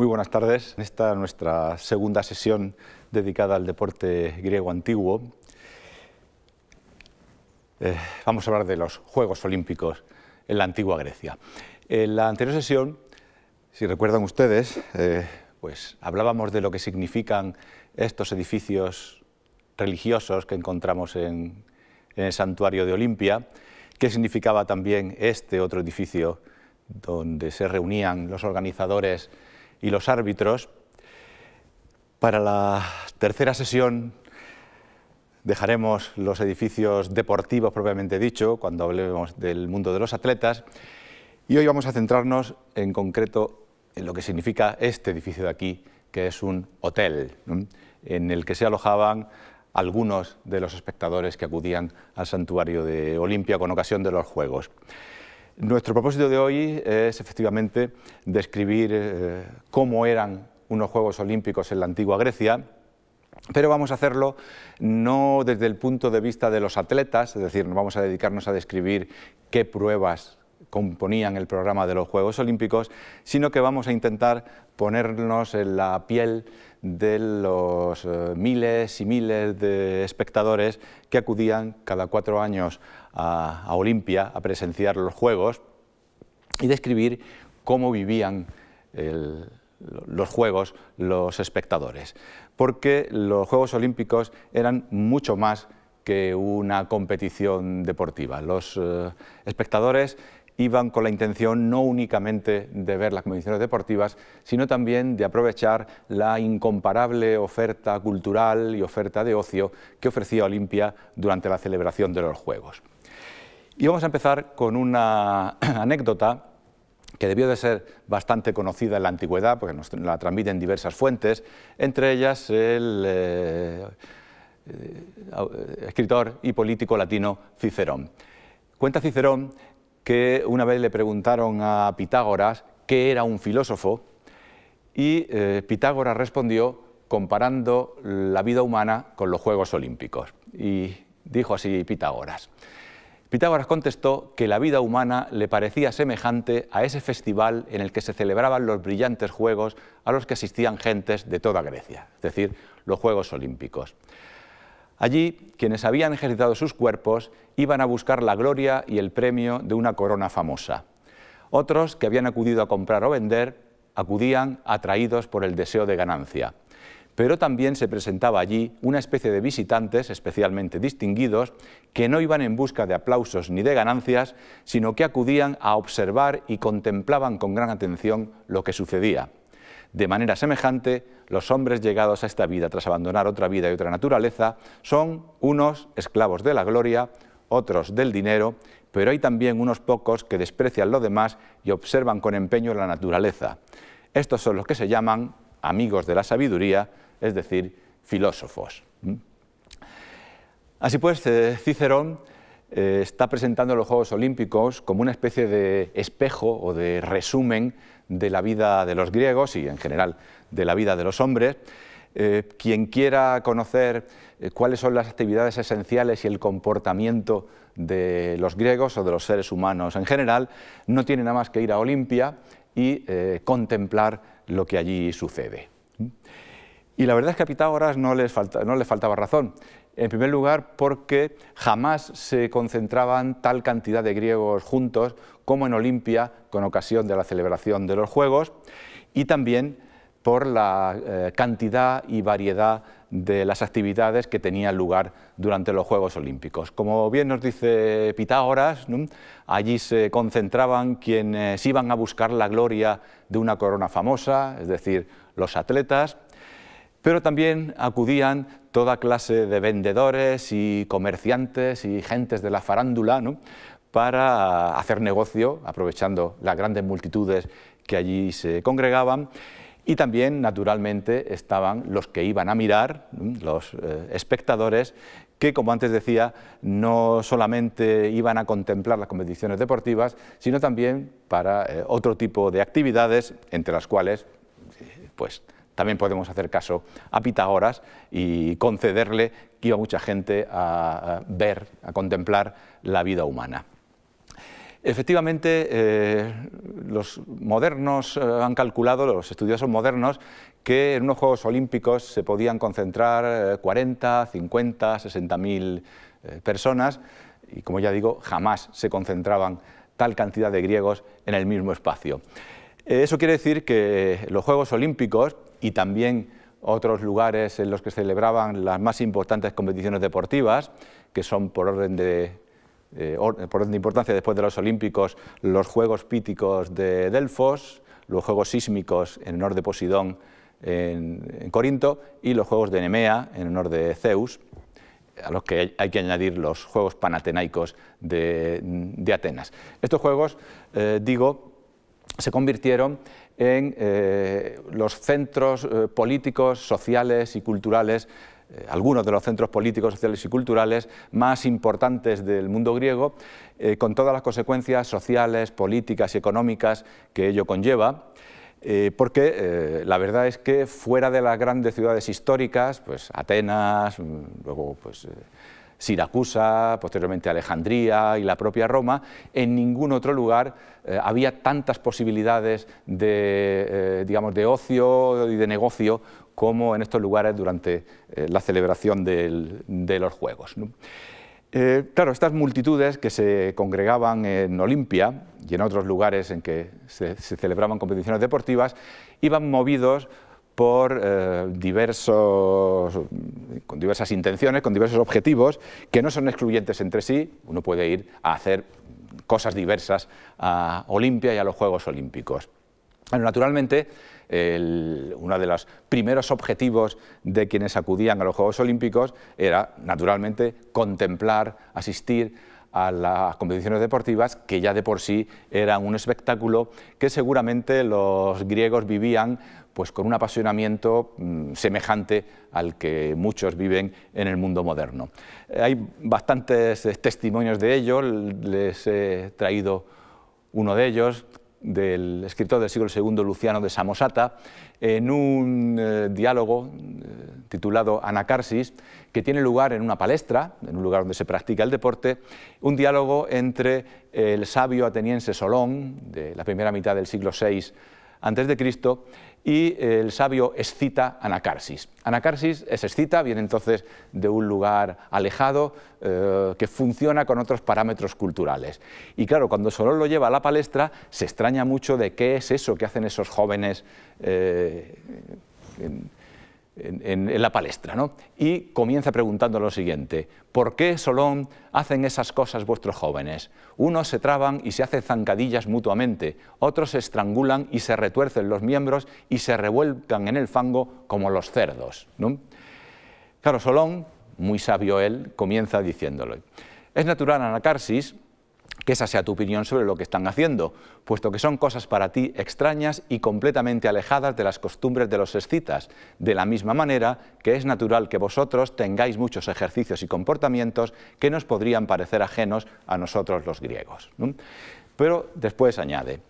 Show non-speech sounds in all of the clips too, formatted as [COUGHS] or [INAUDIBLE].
Muy buenas tardes. En esta nuestra segunda sesión dedicada al deporte griego antiguo, eh, vamos a hablar de los Juegos Olímpicos en la antigua Grecia. En la anterior sesión, si recuerdan ustedes, eh, pues hablábamos de lo que significan estos edificios religiosos que encontramos en, en el santuario de Olimpia, qué significaba también este otro edificio donde se reunían los organizadores y los árbitros, para la tercera sesión dejaremos los edificios deportivos propiamente dicho, cuando hablemos del mundo de los atletas, y hoy vamos a centrarnos en concreto en lo que significa este edificio de aquí, que es un hotel, en el que se alojaban algunos de los espectadores que acudían al santuario de Olimpia con ocasión de los Juegos. Nuestro propósito de hoy es efectivamente describir eh, cómo eran unos Juegos Olímpicos en la antigua Grecia, pero vamos a hacerlo no desde el punto de vista de los atletas, es decir, no vamos a dedicarnos a describir qué pruebas componían el programa de los Juegos Olímpicos, sino que vamos a intentar ponernos en la piel de los eh, miles y miles de espectadores que acudían cada cuatro años a, Olimpia a presenciar los Juegos y describir cómo vivían los Juegos los espectadores, porque los Juegos Olímpicos eran mucho más que una competición deportiva. Los eh, espectadores iban con la intención no únicamente de ver las competiciones deportivas, sino también de aprovechar la incomparable oferta cultural y oferta de ocio que ofrecía Olimpia durante la celebración de los Juegos. Y vamos a empezar con una [CLEARS THROAT] anécdota que debió de ser bastante conocida en la antigüedad, porque nos la transmiten diversas fuentes, entre ellas el eh, eh, escritor y político latino Cicerón. Cuenta Cicerón que una vez le preguntaron a Pitágoras qué era un filósofo y eh, Pitágoras respondió comparando la vida humana con los Juegos Olímpicos. Y dijo así Pitágoras, Pitágoras contestó que la vida humana le parecía semejante a ese festival en el que se celebraban los brillantes juegos a los que asistían gentes de toda Grecia, es decir, los Juegos Olímpicos. Allí, quienes habían ejercitado sus cuerpos iban a buscar la gloria y el premio de una corona famosa. Otros, que habían acudido a comprar o vender, acudían atraídos por el deseo de ganancia pero también se presentaba allí una especie de visitantes especialmente distinguidos que no iban en busca de aplausos ni de ganancias, sino que acudían a observar y contemplaban con gran atención lo que sucedía. De manera semejante, los hombres llegados a esta vida tras abandonar otra vida y otra naturaleza son unos esclavos de la gloria, otros del dinero, pero hay también unos pocos que desprecian lo demás y observan con empeño la naturaleza. Estos son los que se llaman amigos de la sabiduría, es decir, filósofos. Así pues, eh, Cicerón eh, está presentando los Juegos Olímpicos como una especie de espejo o de resumen de la vida de los griegos y en general de la vida de los hombres. Eh, quien quiera conocer cuáles son las actividades esenciales y el comportamiento de los griegos o de los seres humanos en general, no tiene nada más que ir a Olimpia y contemplar lo que allí sucede. Y la verdad es que a Pitágoras no les, faltaba razón. En primer lugar, porque jamás se concentraban tal cantidad de griegos juntos como en Olimpia, con ocasión de la celebración de los Juegos, y también por la eh, cantidad y variedad de las actividades que tenían lugar durante los Juegos Olímpicos. Como bien nos dice Pitágoras, allí se concentraban quienes iban a buscar la gloria de una corona famosa, es decir, los atletas, pero también acudían toda clase de vendedores y comerciantes y gentes de la farándula para hacer negocio, aprovechando las grandes multitudes que allí se congregaban. Y también, naturalmente, estaban los que iban a mirar, los eh, espectadores, que, como antes decía, no solamente iban a contemplar las competiciones deportivas, sino también para eh, otro tipo de actividades, entre las cuales, eh, pues, también podemos hacer caso a Pitágoras y concederle que iba mucha gente a, ver, a contemplar la vida humana. Efectivamente, eh, los modernos eh, han calculado, los estudiosos modernos, que en unos Juegos Olímpicos se podían concentrar 40, 50, 60 mil eh, personas y, como ya digo, jamás se concentraban tal cantidad de griegos en el mismo espacio. Eso quiere decir que los Juegos Olímpicos y también otros lugares en los que celebraban las más importantes competiciones deportivas, que son por orden de, eh, por orden de importancia después de los Olímpicos, los Juegos Píticos de Delfos, los Juegos Sísmicos en honor de Posidón en, Corinto y los Juegos de Nemea en honor de Zeus, a los que hay que añadir los Juegos Panatenaicos de, Atenas. Estos Juegos, eh, digo, se convirtieron en eh, los centros eh, políticos, sociales y culturales, eh, algunos de los centros políticos, sociales y culturales más importantes del mundo griego, con todas las consecuencias sociales, políticas y económicas que ello conlleva. porque la verdad es que fuera de las grandes ciudades históricas, pues Atenas, mm, luego pues, Siracusa, posteriormente Alejandría y la propia Roma, en ningún otro lugar eh, había tantas posibilidades de, eh, digamos, de ocio y de negocio como en estos lugares durante eh, la celebración de los Juegos. claro, estas multitudes que se congregaban en Olimpia y en otros lugares en que se celebraban competiciones deportivas iban movidos por eh, diversos, con diversas intenciones, con diversos objetivos que no son excluyentes entre sí. Uno puede ir a hacer cosas diversas a Olimpia y a los Juegos Olímpicos. naturalmente, uno de los primeros objetivos de quienes acudían a los Juegos Olímpicos era, naturalmente, contemplar, asistir a las competiciones deportivas, que ya de por sí eran un espectáculo que seguramente los griegos vivían pues con un apasionamiento mm, semejante al que muchos viven en el mundo moderno. Eh, hay bastantes eh, testimonios de ello, les he traído uno de ellos, del escritor del siglo II Luciano de Samosata, en un eh, diálogo titulado Anacarsis, que tiene lugar en una palestra, en un lugar donde se practica el deporte, un diálogo entre el sabio ateniense Solón, de la primera mitad del siglo VI a.C., y el sabio escita Anacarsis. Anacarsis es escita, viene entonces de un lugar alejado eh, que funciona con otros parámetros culturales. Y claro, cuando Solón lo lleva a la palestra, se extraña mucho de qué es eso que hacen esos jóvenes eh, en, la palestra, ¿no? Y comienza preguntando lo siguiente, ¿por qué, Solón, hacen esas cosas vuestros jóvenes? Unos se traban y se hacen zancadillas mutuamente, otros se estrangulan y se retuercen los miembros y se revuelcan en el fango como los cerdos, ¿no? Claro, Solón, muy sabio él, comienza diciéndolo. Es natural, Anacarsis, que esa sea tu opinión sobre lo que están haciendo, puesto que son cosas para ti extrañas y completamente alejadas de las costumbres de los escitas, de la misma manera que es natural que vosotros tengáis muchos ejercicios y comportamientos que nos podrían parecer ajenos a nosotros los griegos. Pero después añade,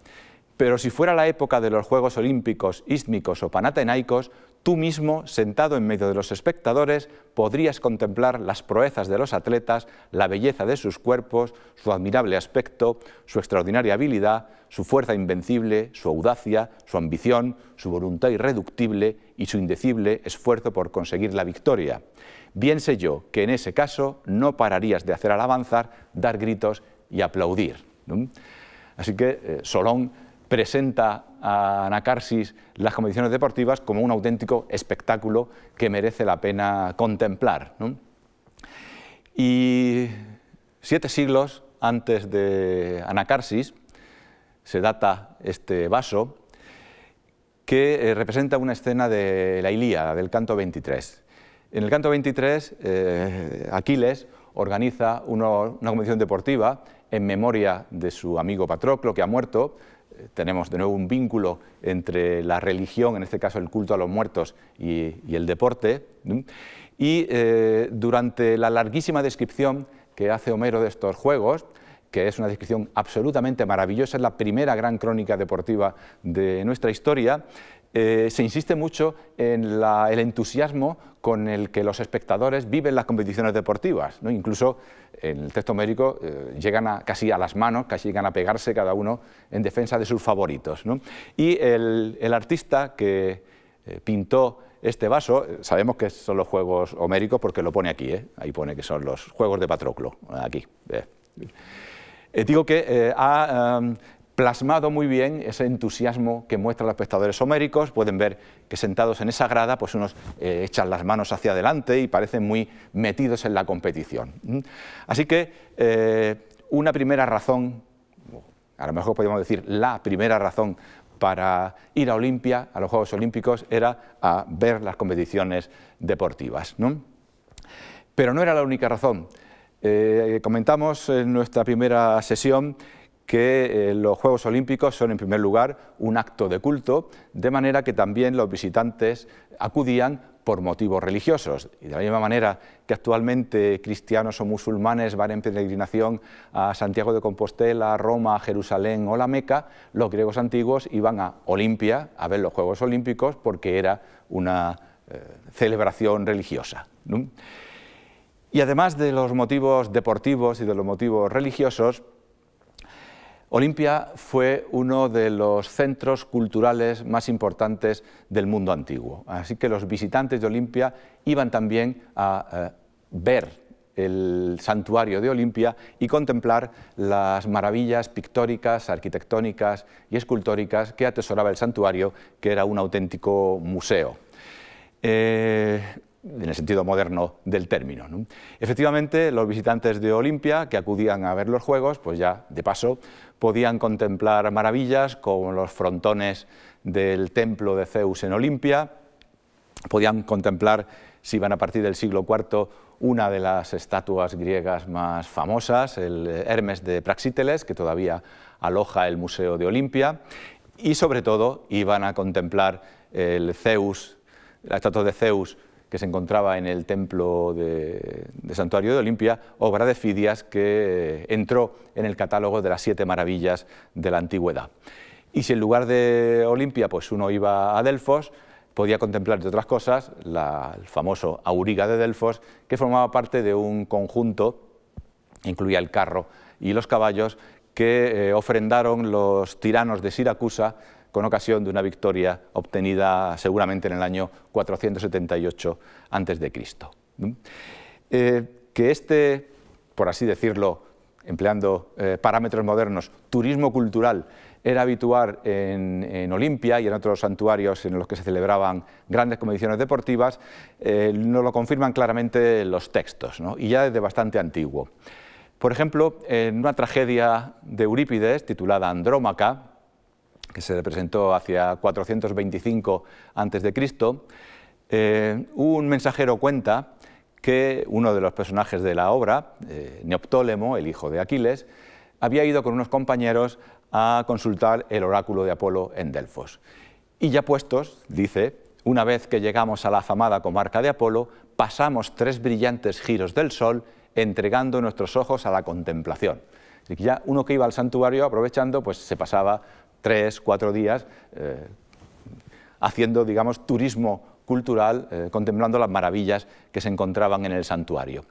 pero si fuera la época de los Juegos Olímpicos, Ístmicos o Panatenaicos, Tú mismo, sentado en medio de los espectadores, podrías contemplar las proezas de los atletas, la belleza de sus cuerpos, su admirable aspecto, su extraordinaria habilidad, su fuerza invencible, su audacia, su ambición, su voluntad irreductible y su indecible esfuerzo por conseguir la victoria. Bien sé yo que en ese caso no pararías de hacer al avanzar, dar gritos y aplaudir. Así que eh, Solón presenta a Anacarsis las competiciones deportivas como un auténtico espectáculo que merece la pena contemplar. Y siete siglos antes de Anacarsis se data este vaso que eh, representa una escena de la Ilíada, del canto 23. En el canto 23, eh, Aquiles organiza una competición deportiva en memoria de su amigo Patroclo, que ha muerto, tenemos de nuevo un vínculo entre la religión, en este caso el culto a los muertos, y, el deporte. Y eh, durante la larguísima descripción que hace Homero de estos juegos, que es una descripción absolutamente maravillosa, es la primera gran crónica deportiva de nuestra historia, eh, se insiste mucho en el entusiasmo con el que los espectadores viven las competiciones deportivas. ¿no? Incluso en el texto homérico eh, llegan a, casi a las manos, casi llegan a pegarse cada uno en defensa de sus favoritos. Y el, artista que eh, pintó este vaso, sabemos que son los Juegos Homéricos porque lo pone aquí, ahí pone que son los Juegos de Patroclo, aquí. digo que ha plasmado muy bien ese entusiasmo que muestran los espectadores homéricos. Pueden ver que sentados en esa grada, pues unos eh, echan las manos hacia adelante y parecen muy metidos en la competición. ¿Mm? Así que eh, una primera razón, a lo mejor podríamos decir la primera razón para ir a Olimpia, a los Juegos Olímpicos, era a ver las competiciones deportivas. Pero no era la única razón. Eh, comentamos en nuestra primera sesión que eh, los Juegos Olímpicos son en primer lugar un acto de culto, de manera que también los visitantes acudían por motivos religiosos. Y de la misma manera que actualmente cristianos o musulmanes van en peregrinación a Santiago de Compostela, Roma, Jerusalén o la Meca, los griegos antiguos iban a Olimpia a ver los Juegos Olímpicos porque era una eh, celebración religiosa. Y además de los motivos deportivos y de los motivos religiosos, Olimpia fue uno de los centros culturales más importantes del mundo antiguo, así que los visitantes de Olimpia iban también a eh, ver el santuario de Olimpia y contemplar las maravillas pictóricas, arquitectónicas y escultóricas que atesoraba el santuario, que era un auténtico museo. Eh, en el sentido moderno del término. Efectivamente, los visitantes de Olimpia que acudían a ver los Juegos, pues ya de paso, podían contemplar maravillas como los frontones del templo de Zeus en Olimpia, podían contemplar, si van a partir del siglo IV, una de las estatuas griegas más famosas, el Hermes de Praxiteles, que todavía aloja el Museo de Olimpia, y sobre todo iban a contemplar el Zeus, la estatua de Zeus que se encontraba en el templo de, Santuario de Olimpia, obra de Fidias que eh, entró en el catálogo de las siete maravillas de la antigüedad. Y si en lugar de Olimpia pues uno iba a Delfos, podía contemplar, entre otras cosas, el famoso auriga de Delfos, que formaba parte de un conjunto, incluía el carro y los caballos, que eh, ofrendaron los tiranos de Siracusa con ocasión de una victoria obtenida seguramente en el año 478 a.C. Eh, que este, por así decirlo, empleando eh, parámetros modernos, turismo cultural era habitual en, Olimpia y en otros santuarios en los que se celebraban grandes competiciones deportivas, eh, no lo confirman claramente los textos, y ya desde bastante antiguo. Por ejemplo, en una tragedia de Eurípides titulada Andrómaca, que se presentó hacia 425 a.C., Cristo, eh, un mensajero cuenta que uno de los personajes de la obra, eh, Neoptólemo, el hijo de Aquiles, había ido con unos compañeros a consultar el oráculo de Apolo en Delfos. Y ya puestos, dice, una vez que llegamos a la afamada comarca de Apolo, pasamos tres brillantes giros del sol, entregando nuestros ojos a la contemplación. Así que ya uno que iba al santuario, aprovechando, pues se pasaba tres, cuatro días, eh, haciendo, digamos, turismo cultural, eh, contemplando las maravillas que se encontraban en el santuario.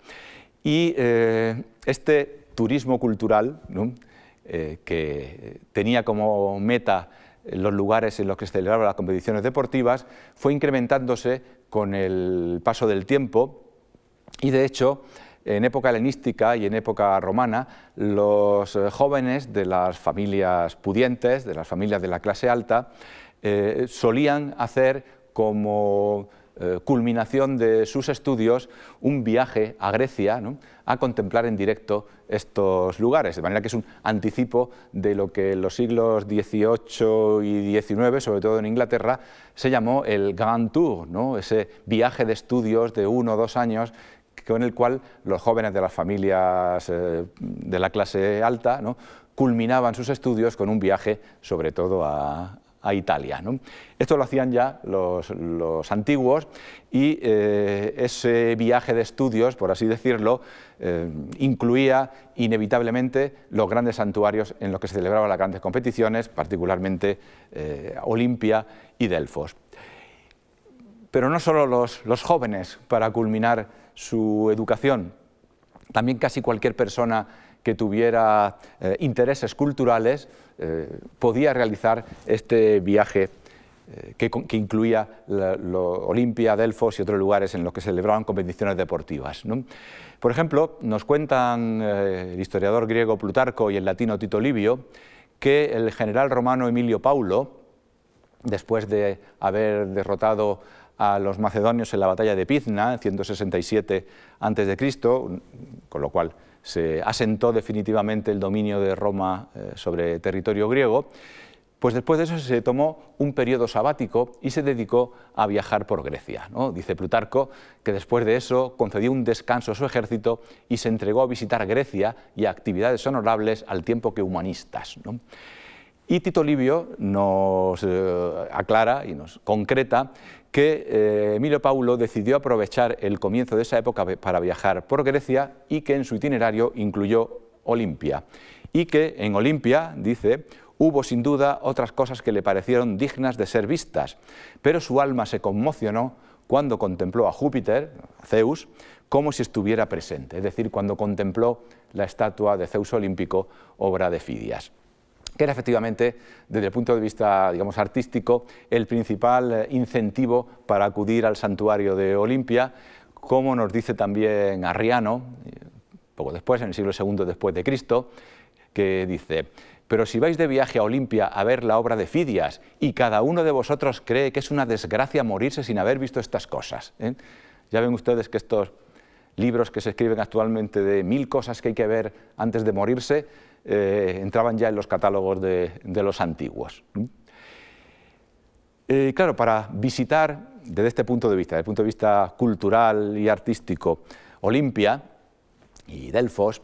Y eh, este turismo cultural, que tenía como meta los lugares en los que se celebraban las competiciones deportivas, fue incrementándose con el paso del tiempo y, de hecho, en época helenística y en época romana, los eh, jóvenes de las familias pudientes, de las familias de la clase alta, eh, solían hacer como eh, culminación de sus estudios un viaje a Grecia a contemplar en directo estos lugares, de manera que es un anticipo de lo que en los siglos XVIII y XIX, sobre todo en Inglaterra, se llamó el Grand Tour, ¿no? ese viaje de estudios de uno o dos años en el cual los jóvenes de las familias eh, de la clase alta culminaban sus estudios con un viaje sobre todo a, Italia. Esto lo hacían ya los, antiguos y eh, ese viaje de estudios, por así decirlo, eh, incluía inevitablemente los grandes santuarios en los que se celebraban las grandes competiciones, particularmente Olimpia y Delfos. Pero no solo los, los jóvenes, para culminar su educación. También casi cualquier persona que tuviera eh, intereses culturales eh, podía realizar este viaje eh, que, incluía Olimpia, Delfos y otros lugares en los que celebraban competiciones deportivas. Por ejemplo, nos cuentan el historiador griego Plutarco y el latino Tito Livio que el general romano Emilio Paulo, después de haber derrotado a los macedonios en la batalla de Pizna, en 167 a.C., con lo cual se asentó definitivamente el dominio de Roma eh, sobre territorio griego, pues después de eso se tomó un periodo sabático y se dedicó a viajar por Grecia. Dice Plutarco que después de eso concedió un descanso a su ejército y se entregó a visitar Grecia y a actividades honorables al tiempo que humanistas. Y Tito Livio nos eh, aclara y nos concreta que eh, Emilio Paulo decidió aprovechar el comienzo de esa época para viajar por Grecia y que en su itinerario incluyó Olimpia. Y que en Olimpia, dice, hubo sin duda otras cosas que le parecieron dignas de ser vistas, pero su alma se conmocionó cuando contempló a Júpiter, a Zeus, como si estuviera presente, es decir, cuando contempló la estatua de Zeus olímpico, obra de Fidias que era efectivamente, desde el punto de vista digamos, artístico, el principal eh, incentivo para acudir al santuario de Olimpia, como nos dice también Arriano, eh, poco después, en el siglo II después de Cristo, que dice, pero si vais de viaje a Olimpia a ver la obra de Fidias y cada uno de vosotros cree que es una desgracia morirse sin haber visto estas cosas, ¿eh? ya ven ustedes que estos libros que se escriben actualmente de mil cosas que hay que ver antes de morirse, eh, entraban ya en los catálogos de, los antiguos. ¿Mm? Eh, claro, para visitar desde este punto de vista, desde el punto de vista cultural y artístico, Olimpia y Delfos,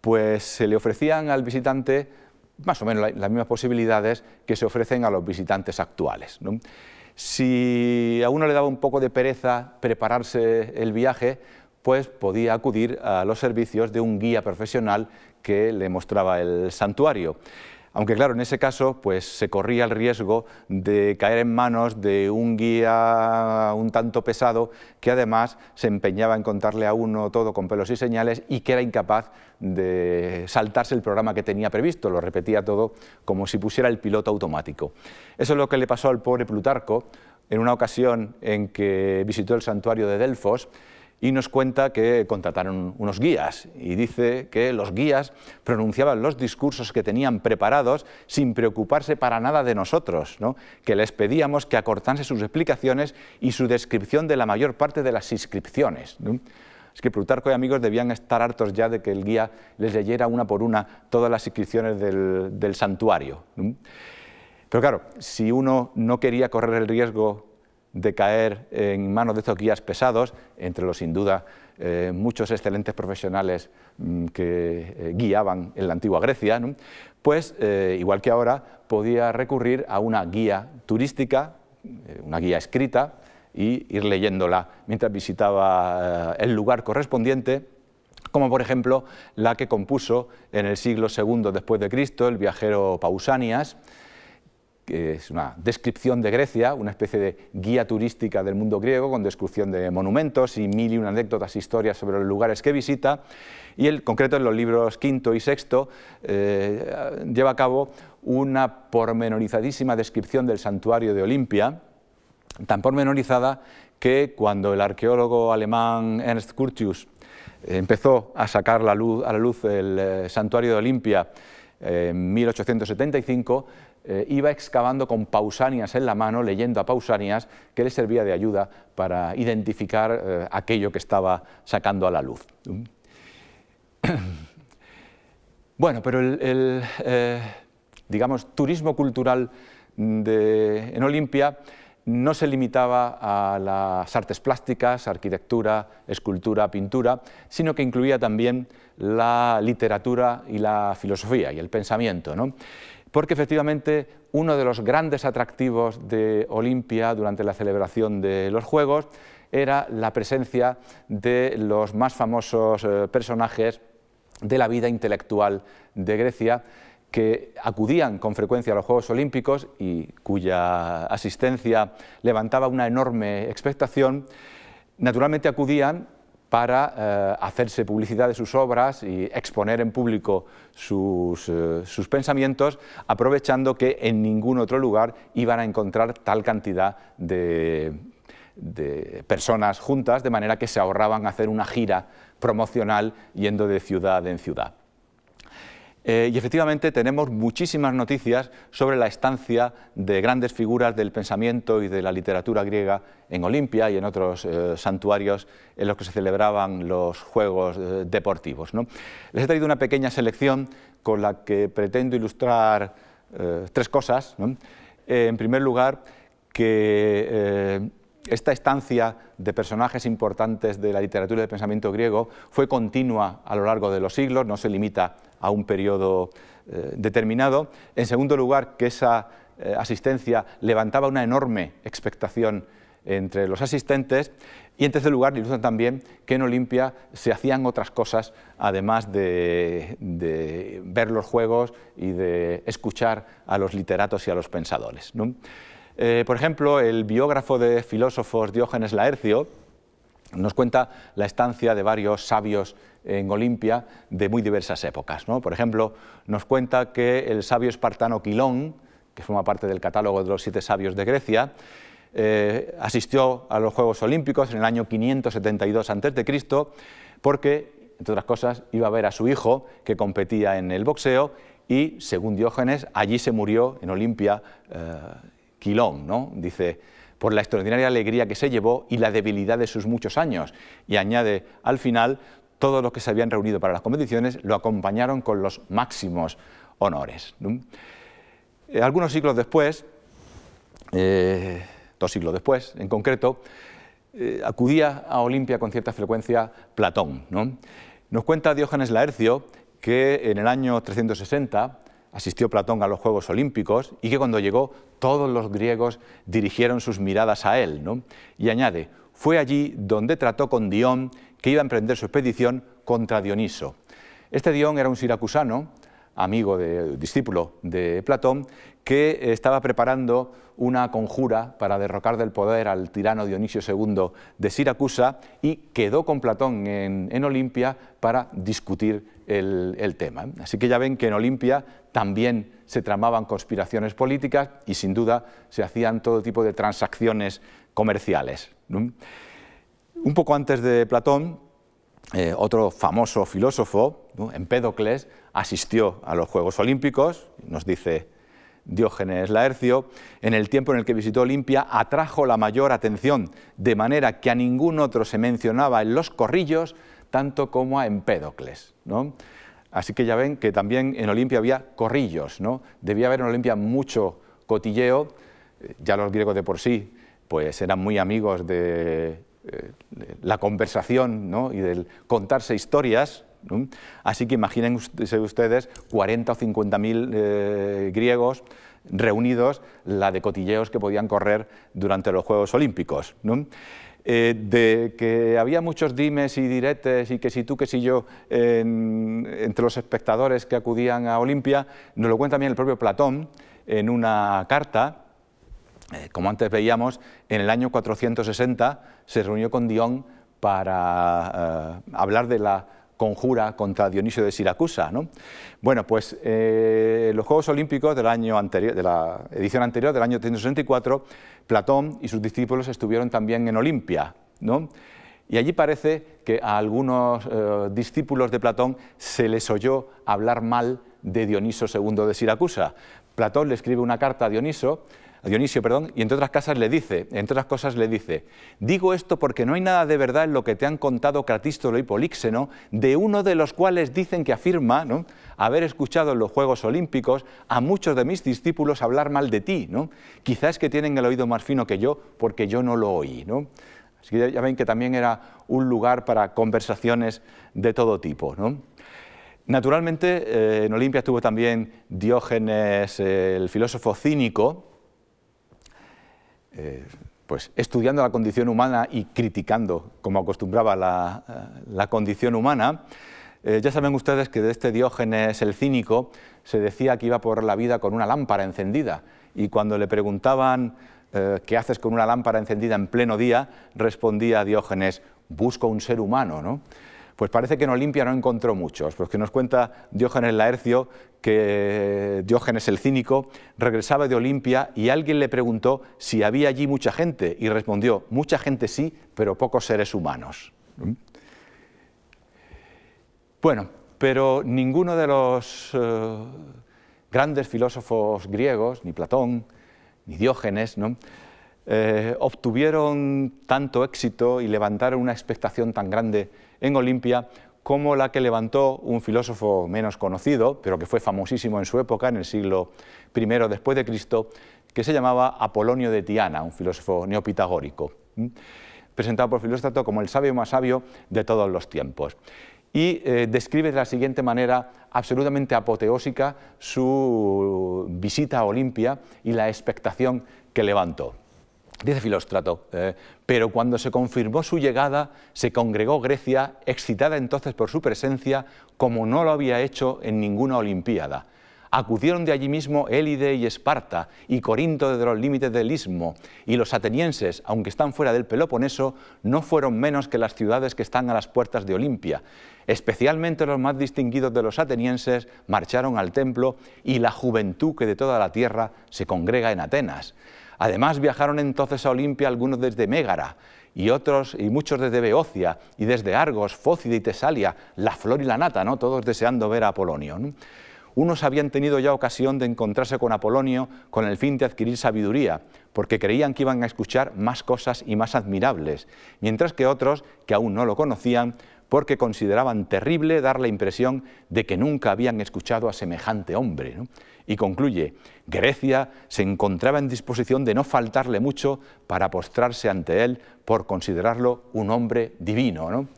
pues se le ofrecían al visitante más o menos las mismas posibilidades que se ofrecen a los visitantes actuales. Si a uno le daba un poco de pereza prepararse el viaje, pues podía acudir a los servicios de un guía profesional que le mostraba el santuario. Aunque claro, en ese caso pues, se corría el riesgo de caer en manos de un guía un tanto pesado que además se empeñaba en contarle a uno todo con pelos y señales y que era incapaz de saltarse el programa que tenía previsto, lo repetía todo como si pusiera el piloto automático. Eso es lo que le pasó al pobre Plutarco en una ocasión en que visitó el santuario de Delfos y nos cuenta que contrataron unos guías y dice que los guías pronunciaban los discursos que tenían preparados sin preocuparse para nada de nosotros, que les pedíamos que acortase sus explicaciones y su descripción de la mayor parte de las inscripciones. Es que Plutarco y amigos debían estar hartos ya de que el guía les leyera una por una todas las inscripciones del, santuario. Pero claro, si uno no quería correr el riesgo de caer en manos de estos guías pesados, entre los sin duda eh, muchos excelentes profesionales mm, que eh, guiaban en la antigua Grecia, pues eh, igual que ahora podía recurrir a una guía turística, una guía escrita, y ir leyéndola mientras visitaba el lugar correspondiente como por ejemplo la que compuso en el siglo II después de Cristo el viajero Pausanias, que es una descripción de Grecia, una especie de guía turística del mundo griego con descripción de monumentos y mil y una anécdotas, historias sobre los lugares que visita. Y el concreto en los libros quinto y sexto, eh, lleva a cabo una pormenorizadísima descripción del santuario de Olimpia, tan pormenorizada que cuando el arqueólogo alemán Ernst Curtius eh, empezó a sacar a la luz el eh, santuario de Olimpia en 1875, eh, iba excavando con Pausanias en la mano, leyendo a Pausanias, que le servía de ayuda para identificar eh, aquello que estaba sacando a la luz. [CLEARS THROAT] Bueno, pero el, eh, digamos, turismo cultural en Olimpia no se limitaba a las artes plásticas, arquitectura, escultura, pintura, sino que incluía también la literatura y la filosofía y el pensamiento porque efectivamente uno de los grandes atractivos de Olimpia durante la celebración de los Juegos era la presencia de los más famosos eh, personajes de la vida intelectual de Grecia que acudían con frecuencia a los Juegos Olímpicos y cuya asistencia levantaba una enorme expectación, naturalmente acudían para eh, hacerse publicidad de sus obras y exponer en público eh, sus, pensamientos, aprovechando que en ningún otro lugar iban a encontrar tal cantidad de personas juntas, de manera que se ahorraban hacer una gira promocional yendo de ciudad en ciudad. Eh, y efectivamente tenemos muchísimas noticias sobre la estancia de grandes figuras del pensamiento y de la literatura griega en Olimpia y en otros eh, santuarios en los que se celebraban los Juegos eh, Deportivos. Les he traído una pequeña selección con la que pretendo ilustrar tres cosas. en primer lugar, que esta estancia de personajes importantes de la literatura y del pensamiento griego fue continua a lo largo de los siglos, no se limita a un periodo eh, determinado. En segundo lugar, que esa eh, asistencia levantaba una enorme expectación entre los asistentes. Y en tercer lugar, ilustran también que en Olimpia se hacían otras cosas, además de, ver los juegos y de escuchar a los literatos y a los pensadores. Eh, por ejemplo, el biógrafo de filósofos Diógenes Laercio nos cuenta la estancia de varios sabios en Olimpia de muy diversas épocas. Por ejemplo, nos cuenta que el sabio espartano Quilón, que forma parte del catálogo de los siete sabios de Grecia, eh, asistió a los Juegos Olímpicos en el año 572 a.C., porque, entre otras cosas, iba a ver a su hijo que competía en el boxeo y, según Diógenes, allí se murió en Olimpia. Eh, Quilón, ¿no? Dice, por la extraordinaria alegría que se llevó y la debilidad de sus muchos años. Y añade, al final, todos los que se habían reunido para las competiciones lo acompañaron con los máximos honores. Eh, algunos siglos después, eh, dos siglos después en concreto, eh, acudía a Olimpia con cierta frecuencia Platón. Nos cuenta Diógenes Laercio que en el año 360 asistió Platón a los Juegos Olímpicos y que cuando llegó todos los griegos dirigieron sus miradas a él. ¿no? Y añade, fue allí donde trató con Dion que iba a emprender su expedición contra Dioniso. Este Dion era un siracusano, amigo, de, discípulo de Platón, que estaba preparando una conjura para derrocar del poder al tirano Dionisio II de Siracusa y quedó con Platón en, en Olimpia para discutir el, tema. Así que ya ven que en Olimpia también se tramaban conspiraciones políticas y sin duda se hacían todo tipo de transacciones comerciales. Un poco antes de Platón, eh, otro famoso filósofo, Empédocles, asistió a los Juegos Olímpicos, nos dice Diógenes Laercio, en el tiempo en el que visitó Olimpia atrajo la mayor atención, de manera que a ningún otro se mencionaba en los corrillos tanto como a Empédocles. Así que ya ven que también en Olimpia había corrillos, ¿no? Debía haber en Olimpia mucho cotilleo, eh, ya los griegos de por sí pues eran muy amigos de, eh, la conversación y del contarse historias, así que imaginen ustedes 40 o 50 mil eh, griegos reunidos, la de cotilleos que podían correr durante los Juegos Olímpicos. Eh, de que había muchos dimes y diretes y que si tú, que si yo, entre los espectadores que acudían a Olimpia, nos lo cuenta también el propio Platón en una carta, eh, como antes veíamos, en el año 460 se reunió con Dion para eh, hablar de la conjura contra Dionisio de Siracusa. ¿no? Bueno, pues eh, los Juegos Olímpicos del año anterior, de la edición anterior, del año 364, Platón y sus discípulos estuvieron también en Olimpia. Y allí parece que a algunos eh, discípulos de Platón se les oyó hablar mal de Dioniso II de Siracusa. Platón le escribe una carta a Dioniso Dionisio, perdón, y entre otras casas le dice, entre otras cosas le dice, digo esto porque no hay nada de verdad en lo que te han contado Cratístolo y Políxeno, de uno de los cuales dicen que afirma haber escuchado en los Juegos Olímpicos a muchos de mis discípulos hablar mal de ti, ¿no? Quizás que tienen el oído más fino que yo porque yo no lo oí, Así que ya ven que también era un lugar para conversaciones de todo tipo, Naturalmente, eh, en Olimpia estuvo también Diógenes, eh, el filósofo cínico, eh, pues estudiando la condición humana y criticando, como acostumbraba la, eh, condición humana, eh, ya saben ustedes que de este Diógenes el cínico se decía que iba por la vida con una lámpara encendida y cuando le preguntaban qué haces con una lámpara encendida en pleno día, respondía Diógenes, busco un ser humano, ¿no? Pues parece que en Olimpia no encontró muchos, porque pues nos cuenta Diógenes Laercio que Diógenes el Cínico regresaba de Olimpia y alguien le preguntó si había allí mucha gente y respondió, mucha gente sí, pero pocos seres humanos. ¿Mm? Bueno, pero ninguno de los eh, grandes filósofos griegos, ni Platón, ni Diógenes, eh, obtuvieron tanto éxito y levantaron una expectación tan grande en Olimpia como la que levantó un filósofo menos conocido, pero que fue famosísimo en su época, en el siglo I después de Cristo, que se llamaba Apolonio de Tiana, un filósofo neopitagórico, presentado por Filóstrato como el sabio más sabio de todos los tiempos. Y eh, describe de la siguiente manera, absolutamente apoteósica, su visita a Olimpia y la expectación que levantó. Dice Filóstrato, eh, pero cuando se confirmó su llegada, se congregó Grecia, excitada entonces por su presencia, como no lo había hecho en ninguna Olimpiada. Acudieron de allí mismo Élide y Esparta, y Corinto de los límites del Istmo, y los atenienses, aunque están fuera del Peloponeso, no fueron menos que las ciudades que están a las puertas de Olimpia. Especialmente los más distinguidos de los atenienses marcharon al templo, y la juventud que de toda la tierra se congrega en Atenas. Además viajaron entonces a Olimpia algunos desde Mégara y otros y muchos desde Beocia y desde Argos, Fócida y Tesalia, la flor y la nata, ¿no? Todos deseando ver a Apolonio. unos habían tenido ya ocasión de encontrarse con Apolonio con el fin de adquirir sabiduría, porque creían que iban a escuchar más cosas y más admirables, mientras que otros, que aún no lo conocían, porque consideraban terrible dar la impresión de que nunca habían escuchado a semejante hombre y concluye, Grecia se encontraba en disposición de no faltarle mucho para postrarse ante él por considerarlo un hombre divino.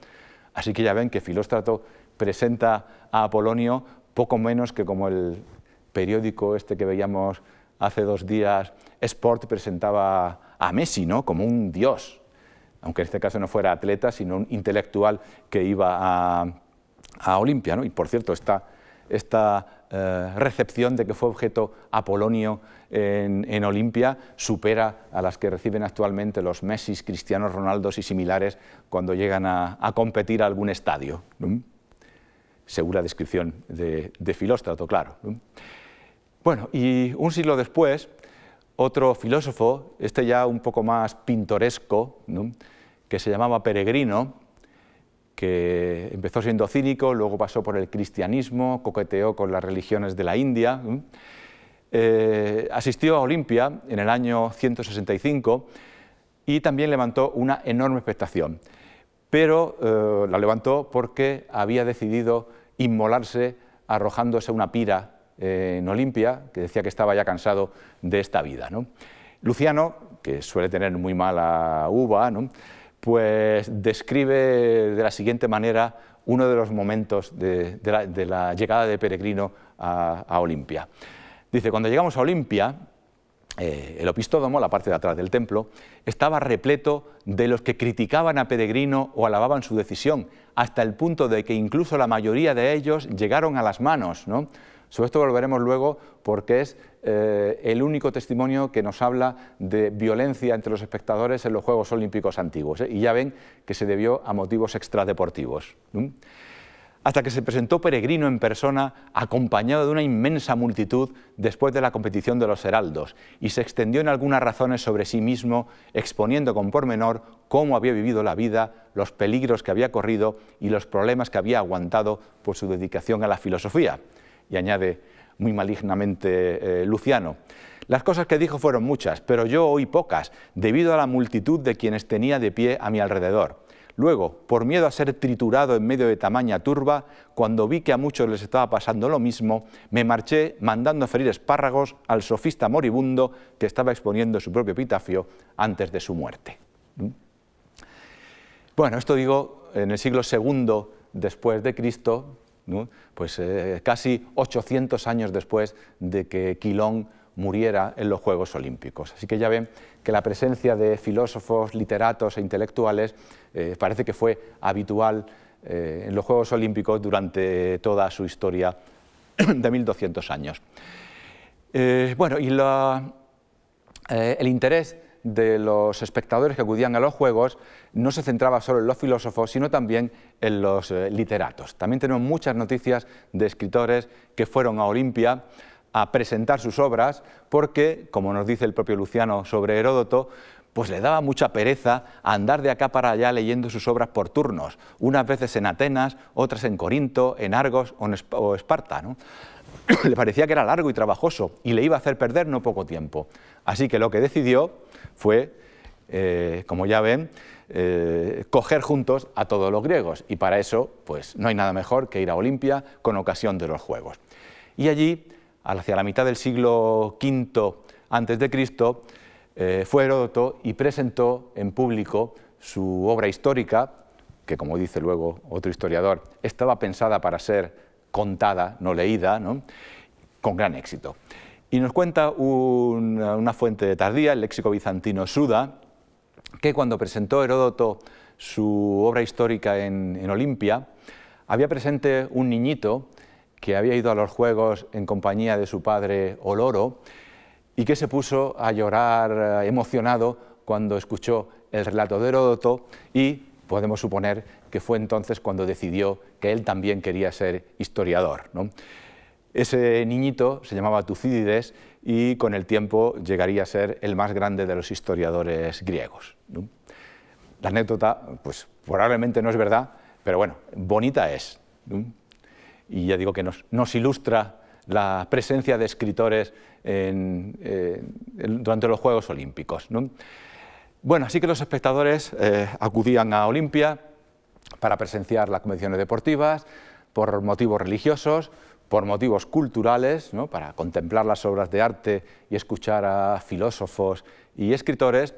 Así que ya ven que Filóstrato presenta a Apolonio poco menos que como el periódico este que veíamos hace dos días, Sport presentaba a Messi ¿no? como un dios, aunque en este caso no fuera atleta, sino un intelectual que iba a, a Olimpia. Y por cierto, está esta eh, recepción de que fue objeto Apolonio en, Olimpia supera a las que reciben actualmente los Messi, Cristianos Ronaldos y similares cuando llegan a, competir a algún estadio. Segura descripción de, Filóstrato, claro. Bueno, y un siglo después, otro filósofo, este ya un poco más pintoresco, que se llamaba Peregrino, que empezó siendo cínico, luego pasó por el cristianismo, coqueteó con las religiones de la India. Eh, asistió a Olimpia en el año 165 y también levantó una enorme expectación, pero eh, la levantó porque había decidido inmolarse arrojándose una pira eh, en Olimpia, que decía que estaba ya cansado de esta vida. Luciano, que suele tener muy mala uva, pues describe de la siguiente manera uno de los momentos de, la, llegada de Peregrino a, Olimpia. Dice, cuando llegamos a Olimpia, eh, el opistódomo, la parte de atrás del templo, estaba repleto de los que criticaban a Peregrino o alababan su decisión, hasta el punto de que incluso la mayoría de ellos llegaron a las manos. Sobre esto volveremos luego porque es eh, el único testimonio que nos habla de violencia entre los espectadores en los Juegos Olímpicos antiguos. ¿eh? Y ya ven que se debió a motivos extradeportivos. Hasta que se presentó Peregrino en persona, acompañado de una inmensa multitud después de la competición de los heraldos, y se extendió en algunas razones sobre sí mismo, exponiendo con pormenor cómo había vivido la vida, los peligros que había corrido y los problemas que había aguantado por su dedicación a la filosofía y añade muy malignamente eh, Luciano. Las cosas que dijo fueron muchas, pero yo oí pocas, debido a la multitud de quienes tenía de pie a mi alrededor. Luego, por miedo a ser triturado en medio de tamaña turba, cuando vi que a muchos les estaba pasando lo mismo, me marché mandando ferir espárragos al sofista moribundo que estaba exponiendo su propio epitafio antes de su muerte. ¿Mm? Bueno, esto digo en el siglo II después de Cristo, pues eh, casi 800 años después de que Quilón muriera en los Juegos Olímpicos. Así que ya ven que la presencia de filósofos, literatos e intelectuales eh, parece que fue habitual eh, en los Juegos Olímpicos durante toda su historia [CLEARS THROAT] de 1200 años. bueno, y el interés de los espectadores que acudían a los Juegos no se centraba solo en los filósofos, sino también en los eh, literatos. También tenemos muchas noticias de escritores que fueron a Olimpia a presentar sus obras porque, como nos dice el propio Luciano sobre Heródoto, pues le daba mucha pereza andar de acá para allá leyendo sus obras por turnos, unas veces en Atenas, otras en Corinto, en Argos o, en Esparta. [COUGHS] le parecía que era largo y trabajoso y le iba a hacer perder no poco tiempo. Así que lo que decidió fue, eh, como ya ven, eh, coger juntos a todos los griegos. Y para eso, pues no hay nada mejor que ir a Olimpia con ocasión de los Juegos. Y allí, hacia la mitad del siglo V antes de Cristo, eh, fue Heródoto y presentó en público su obra histórica, que como dice luego otro historiador, estaba pensada para ser contada, no leída, con gran éxito. Y nos cuenta una, fuente fuente tardía, el léxico bizantino Suda, que cuando presentó Heródoto su obra histórica en, Olimpia, había presente un niñito que había ido a los Juegos en compañía de su padre Oloro y que se puso a llorar eh, emocionado cuando escuchó el relato de Heródoto y podemos suponer que fue entonces cuando decidió que él también quería ser historiador. Ese niñito se llamaba Tucídides y con el tiempo llegaría a ser el más grande de los historiadores griegos. La anécdota, pues probablemente no es verdad, pero bueno, bonita es. Y ya digo que nos, ilustra la presencia de escritores eh, durante los Juegos Olímpicos. Bueno, así que los espectadores eh, acudían a Olimpia para presenciar las convenciones deportivas por motivos religiosos, por motivos culturales, para contemplar las obras de arte y escuchar a filósofos y escritores,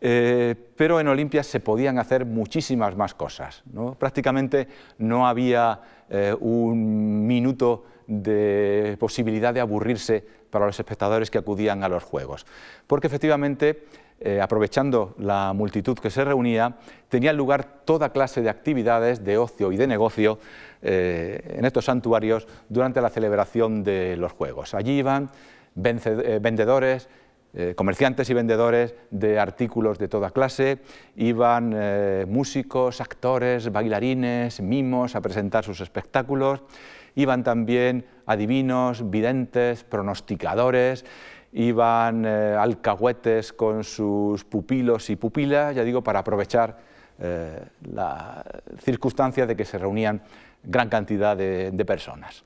eh, pero en Olimpia se podían hacer muchísimas más cosas. Prácticamente no había eh, un minuto de posibilidad de aburrirse para los espectadores que acudían a los Juegos, porque efectivamente eh, aprovechando la multitud que se reunía, tenían lugar toda clase de actividades de ocio y de negocio eh, en estos santuarios durante la celebración de los Juegos. Allí iban eh, vendedores, comerciantes y vendedores de artículos de toda clase, iban músicos, actores, bailarines, mimos a presentar sus espectáculos, iban también adivinos, videntes, pronosticadores iban eh, alcahuetes con sus pupilos y pupilas, ya digo, para aprovechar eh, la circunstancia de que se reunían gran cantidad de, personas.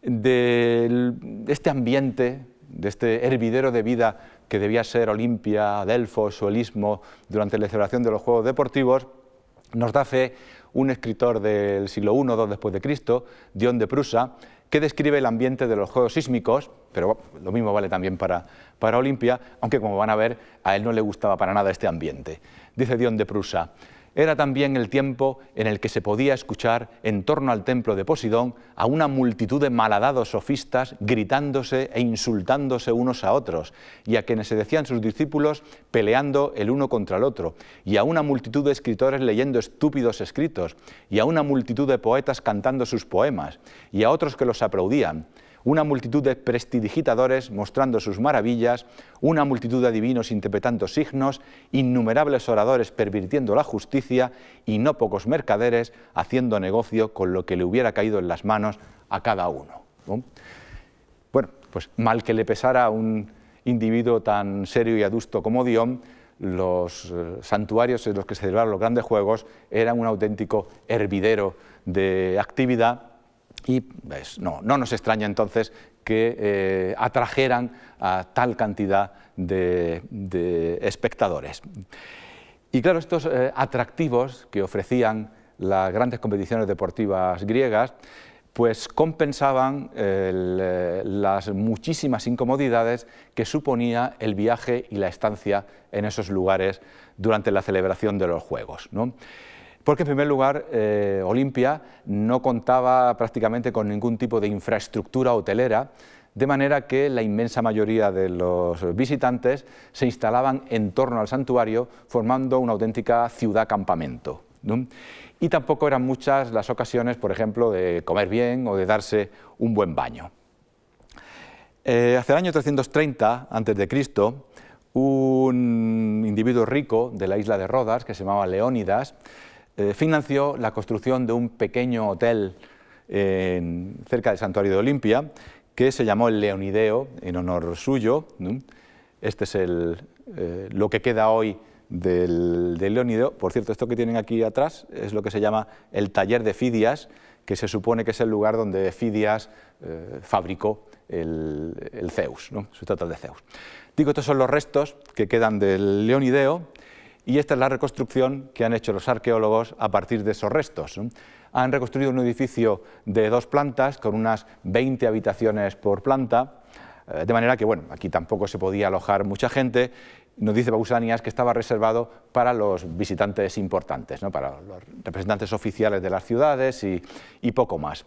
De, este ambiente, de este hervidero de vida que debía ser Olimpia, Adelfos o el durante la celebración de los Juegos Deportivos, nos da fe un escritor del siglo I, II después de Cristo, Dion de Prusa, que describe el ambiente de los juegos sísmicos, pero lo mismo vale también para, para Olimpia, aunque como van a ver, a él no le gustaba para nada este ambiente. Dice Dion de Prusa, era también el tiempo en el que se podía escuchar en torno al templo de Posidón a una multitud de malhadados sofistas gritándose e insultándose unos a otros, y a quienes se decían sus discípulos peleando el uno contra el otro, y a una multitud de escritores leyendo estúpidos escritos, y a una multitud de poetas cantando sus poemas, y a otros que los aplaudían, una multitud de prestidigitadores mostrando sus maravillas, una multitud de divinos interpretando signos, innumerables oradores pervirtiendo la justicia y no pocos mercaderes haciendo negocio con lo que le hubiera caído en las manos a cada uno. Bueno, pues mal que le pesara a un individuo tan serio y adusto como Dion, los eh, santuarios en los que se celebraron los grandes juegos eran un auténtico hervidero de actividad y pues, no, no nos extraña entonces que eh, atrajeran a tal cantidad de, espectadores. Y claro, estos eh, atractivos que ofrecían las grandes competiciones deportivas griegas, pues compensaban eh, las muchísimas incomodidades que suponía el viaje y la estancia en esos lugares durante la celebración de los Juegos. Porque en primer lugar, eh, Olimpia no contaba prácticamente con ningún tipo de infraestructura hotelera, de manera que la inmensa mayoría de los visitantes se instalaban en torno al santuario, formando una auténtica ciudad campamento. Y tampoco eran muchas las ocasiones, por ejemplo, de comer bien o de darse un buen baño. Eh, hace el año 330 a.C., un individuo rico de la isla de Rodas, que se llamaba Leónidas, eh, financió la construcción de un pequeño hotel eh, cerca del santuario de Olimpia, que se llamó el Leonideo, en honor suyo. Este es el, eh, lo que queda hoy del, Leonideo. Por cierto, esto que tienen aquí atrás es lo que se llama el taller de Fidias, que se supone que es el lugar donde Fidias fabricó el, Zeus, su total de Zeus. Digo, estos son los restos que quedan del Leonideo y esta es la reconstrucción que han hecho los arqueólogos a partir de esos restos. Han reconstruido un edificio de dos plantas con unas 20 habitaciones por planta, eh, de manera que bueno, aquí tampoco se podía alojar mucha gente. Nos dice Pausanias que estaba reservado para los visitantes importantes, ¿no? para los representantes oficiales de las ciudades y, y poco más.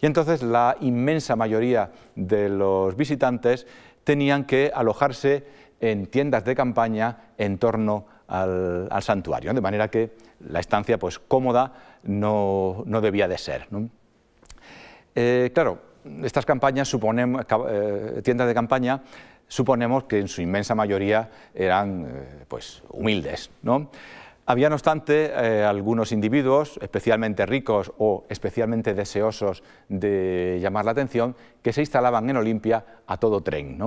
Y entonces la inmensa mayoría de los visitantes tenían que alojarse en tiendas de campaña en torno a al, santuario, de manera que la estancia pues, cómoda no, debía de ser. Eh, claro, estas campañas suponen, eh, tiendas de campaña suponemos que en su inmensa mayoría eran eh, pues, humildes. Había, no obstante, algunos individuos, especialmente ricos o especialmente deseosos de llamar la atención, que se instalaban en Olimpia a todo tren.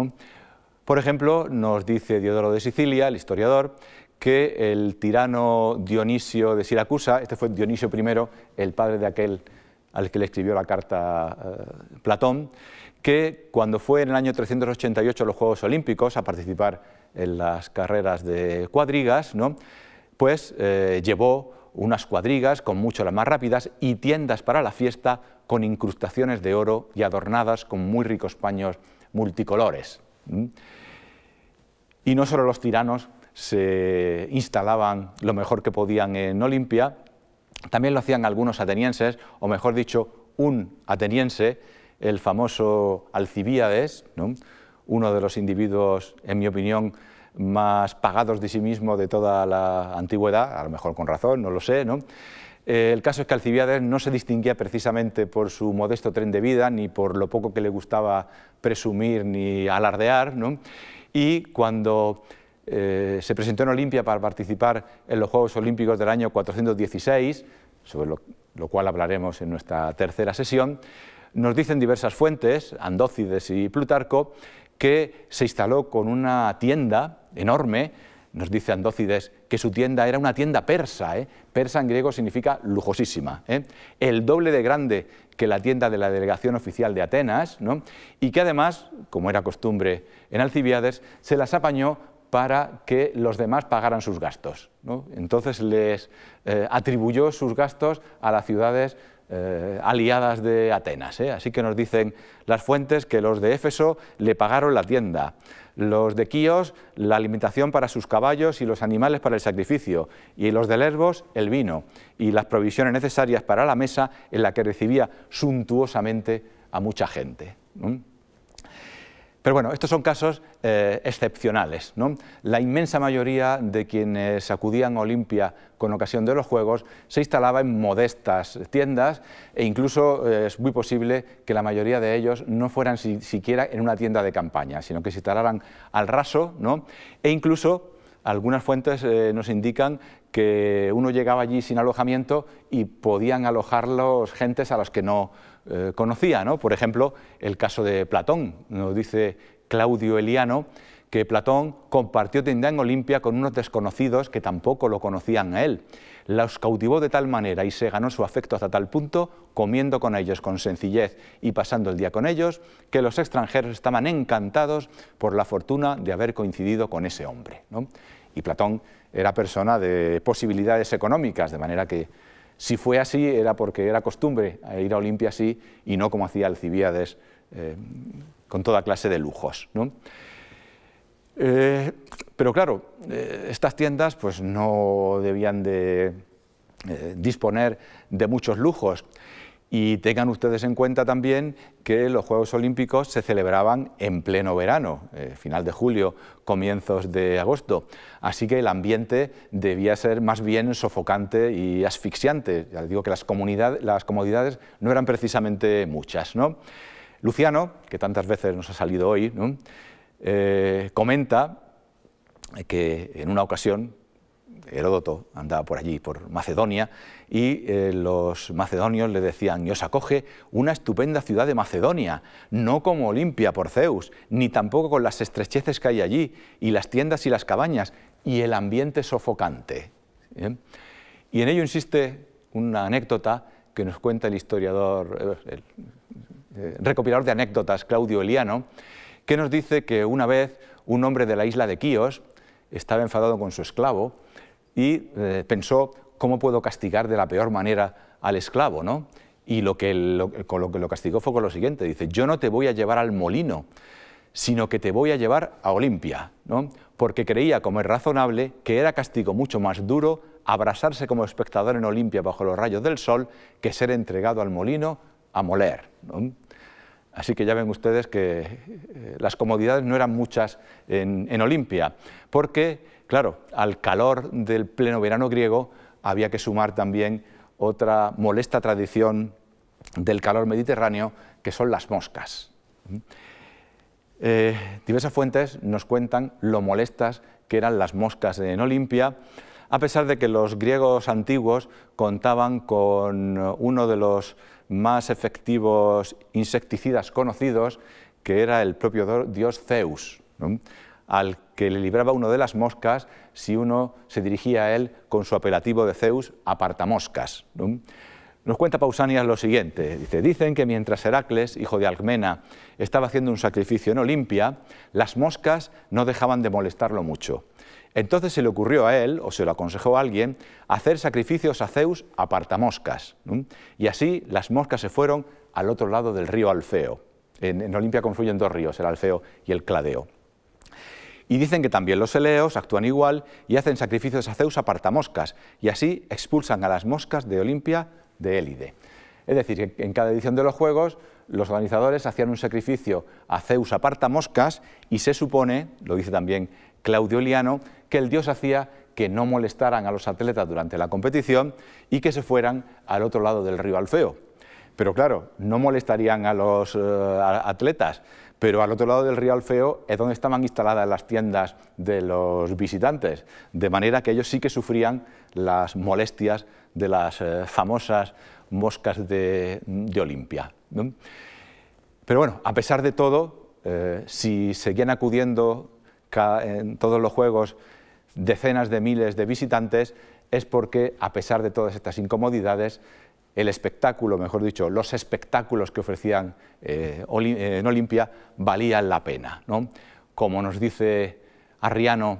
Por ejemplo, nos dice Diodoro de Sicilia, el historiador, que el tirano Dionisio de Siracusa, este fue Dionisio I, el padre de aquel al que le escribió la carta eh, Platón, que cuando fue en el año 388 a los Juegos Olímpicos a participar en las carreras de cuadrigas, ¿no? pues eh, llevó unas cuadrigas con mucho las más rápidas y tiendas para la fiesta con incrustaciones de oro y adornadas con muy ricos paños multicolores. Y no solo los tiranos se instalaban lo mejor que podían en Olimpia. También lo hacían algunos atenienses, o mejor dicho, un ateniense, el famoso Alcibíades, uno de los individuos, en mi opinión, más pagados de sí mismo de toda la antigüedad, a lo mejor con razón, no lo sé. ¿no? Eh, el caso es que Alcibiades no se distinguía precisamente por su modesto tren de vida, ni por lo poco que le gustaba presumir ni alardear, y cuando eh, se presentó en Olimpia para participar en los Juegos Olímpicos del año 416, sobre lo, cual hablaremos en nuestra tercera sesión, nos dicen diversas fuentes, Andócides y Plutarco, que se instaló con una tienda enorme, nos dice Andócides que su tienda era una tienda persa, ¿eh? persa en griego significa lujosísima, ¿eh? el doble de grande que la tienda de la delegación oficial de Atenas, y que además, como era costumbre en Alcibiades, se las apañó para que los demás pagaran sus gastos. Entonces les eh, atribuyó sus gastos a las ciudades eh, aliadas de Atenas. ¿eh? Así que nos dicen las fuentes que los de Éfeso le pagaron la tienda, los de Quíos la alimentación para sus caballos y los animales para el sacrificio, y los de Lesbos el vino y las provisiones necesarias para la mesa en la que recibía suntuosamente a mucha gente. Pero bueno, estos son casos eh, excepcionales. La inmensa mayoría de quienes acudían a Olimpia con ocasión de los Juegos se instalaba en modestas tiendas e incluso eh, es muy posible que la mayoría de ellos no fueran siquiera en una tienda de campaña, sino que se instalaran al raso ¿no? e incluso algunas fuentes eh, nos indican que uno llegaba allí sin alojamiento y podían alojarlos gentes a las que no eh, conocía. ¿no? Por ejemplo, el caso de Platón. Nos dice Claudio Eliano que Platón compartió tienda en Olimpia con unos desconocidos que tampoco lo conocían a él. Los cautivó de tal manera y se ganó su afecto hasta tal punto, comiendo con ellos con sencillez y pasando el día con ellos, que los extranjeros estaban encantados por la fortuna de haber coincidido con ese hombre. Y Platón era persona de posibilidades económicas, de manera que si fue así era porque era costumbre eh, ir a Olimpia así y no como hacía Alcibiades eh, con toda clase de lujos. Eh, pero claro, estas tiendas pues, no debían de disponer de muchos lujos y tengan ustedes en cuenta también que los Juegos Olímpicos se celebraban en pleno verano, eh, final de julio, comienzos de agosto. Así que el ambiente debía ser más bien sofocante y asfixiante. digo que las, comodidades no eran precisamente muchas. Luciano, que tantas veces nos ha salido hoy, eh, comenta que en una ocasión Heródoto andaba por allí, por Macedonia, y eh, los macedonios le decían, y os acoge una estupenda ciudad de Macedonia, no como Olimpia por Zeus, ni tampoco con las estrecheces que hay allí, y las tiendas y las cabañas, y el ambiente sofocante. Y en ello insiste una anécdota que nos cuenta el historiador, eh, eh, recopilador de anécdotas, Claudio Eliano, que nos dice que una vez un hombre de la isla de Quíos estaba enfadado con su esclavo y eh, pensó cómo puedo castigar de la peor manera al esclavo, ¿no? Y lo que, lo, que lo castigó fue con lo siguiente, dice, yo no te voy a llevar al molino, sino que te voy a llevar a Olimpia, porque creía, como es razonable, que era castigo mucho más duro abrazarse como espectador en Olimpia bajo los rayos del sol que ser entregado al molino a moler. Así que ya ven ustedes que eh, las comodidades no eran muchas en, en Olimpia, porque Claro, al calor del pleno verano griego había que sumar también otra molesta tradición del calor mediterráneo, que son las moscas. Eh, diversas fuentes nos cuentan lo molestas que eran las moscas en Olimpia, a pesar de que los griegos antiguos contaban con uno de los más efectivos insecticidas conocidos, que era el propio dios Zeus al que le libraba uno de las moscas si uno se dirigía a él con su apelativo de Zeus, apartamoscas. Nos cuenta Pausanias lo siguiente, dice, dicen que mientras Heracles, hijo de Alcmena, estaba haciendo un sacrificio en Olimpia, las moscas no dejaban de molestarlo mucho. Entonces se le ocurrió a él, o se lo aconsejó a alguien, hacer sacrificios a Zeus apartamoscas. Y así las moscas se fueron al otro lado del río Alfeo. En, en Olimpia confluyen dos ríos, el Alfeo y el Cladeo. Y dicen que también los eleos actúan igual y hacen sacrificios a Zeus moscas y así expulsan a las moscas de Olimpia de Élide. Es decir, que en cada edición de los Juegos los organizadores hacían un sacrificio a Zeus aparta moscas y se supone, lo dice también Claudio Liano, que el dios hacía que no molestaran a los atletas durante la competición y que se fueran al otro lado del río Alfeo. Pero claro, no molestarían a los eh, atletas, pero al otro lado del río Alfeo es donde estaban instaladas las tiendas de los visitantes, de manera que ellos sí que sufrían las molestias de las eh, famosas moscas de, Olimpia. Pero bueno, a pesar de todo, eh, si seguían acudiendo en todos los juegos decenas de miles de visitantes, es porque, a pesar de todas estas incomodidades, el espectáculo, mejor dicho, los espectáculos que ofrecían eh, eh, en Olimpia valían la pena. Como nos dice Arriano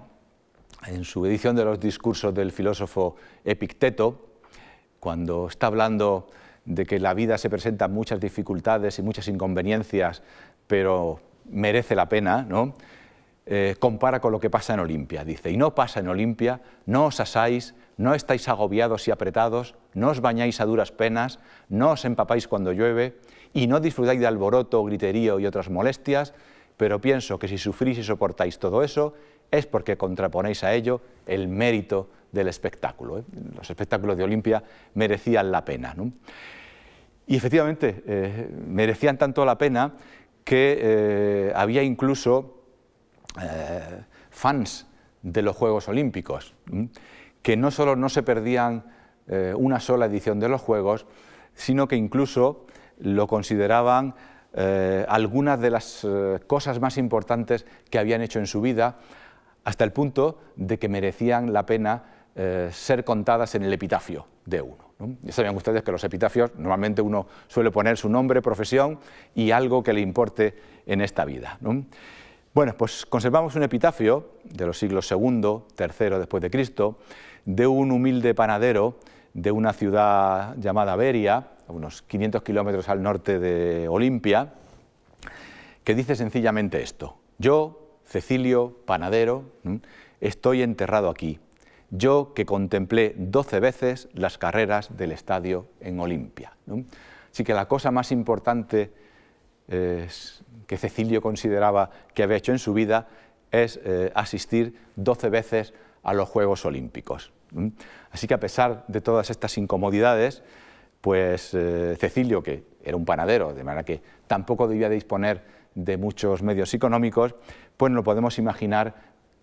en su edición de los discursos del filósofo Epicteto, cuando está hablando de que la vida se presenta muchas dificultades y muchas inconveniencias, pero merece la pena, ¿no? Eh, compara con lo que pasa en Olimpia, dice, y no pasa en Olimpia, no os asáis no estáis agobiados y apretados, no os bañáis a duras penas, no os empapáis cuando llueve y no disfrutáis de alboroto, griterío y otras molestias, pero pienso que si sufrís y soportáis todo eso es porque contraponéis a ello el mérito del espectáculo. ¿eh? Los espectáculos de Olimpia merecían la pena. Y efectivamente, eh, merecían tanto la pena que eh, había incluso fans de los Juegos Olímpicos que no solo no se perdían eh, una sola edición de los juegos, sino que incluso lo consideraban eh, algunas de las eh, cosas más importantes que habían hecho en su vida, hasta el punto de que merecían la pena ser contadas en el epitafio de uno. Ya sabían ustedes que los epitafios normalmente uno suele poner su nombre, profesión y algo que le importe en esta vida. Bueno, pues conservamos un epitafio de los siglos II, III después de Cristo, de un humilde panadero de una ciudad llamada Beria, a unos 500 kilómetros al norte de Olimpia, que dice sencillamente esto. Yo, Cecilio, panadero, estoy enterrado aquí. Yo que contemplé 12 veces las carreras del estadio en Olimpia. Así que la cosa más importante que Cecilio consideraba que había hecho en su vida es eh, asistir 12 veces a los Juegos Olímpicos. Así que a pesar de todas estas incomodidades, pues eh, Cecilio, que era un panadero, de manera que tampoco debía disponer de muchos medios económicos, pues lo podemos imaginar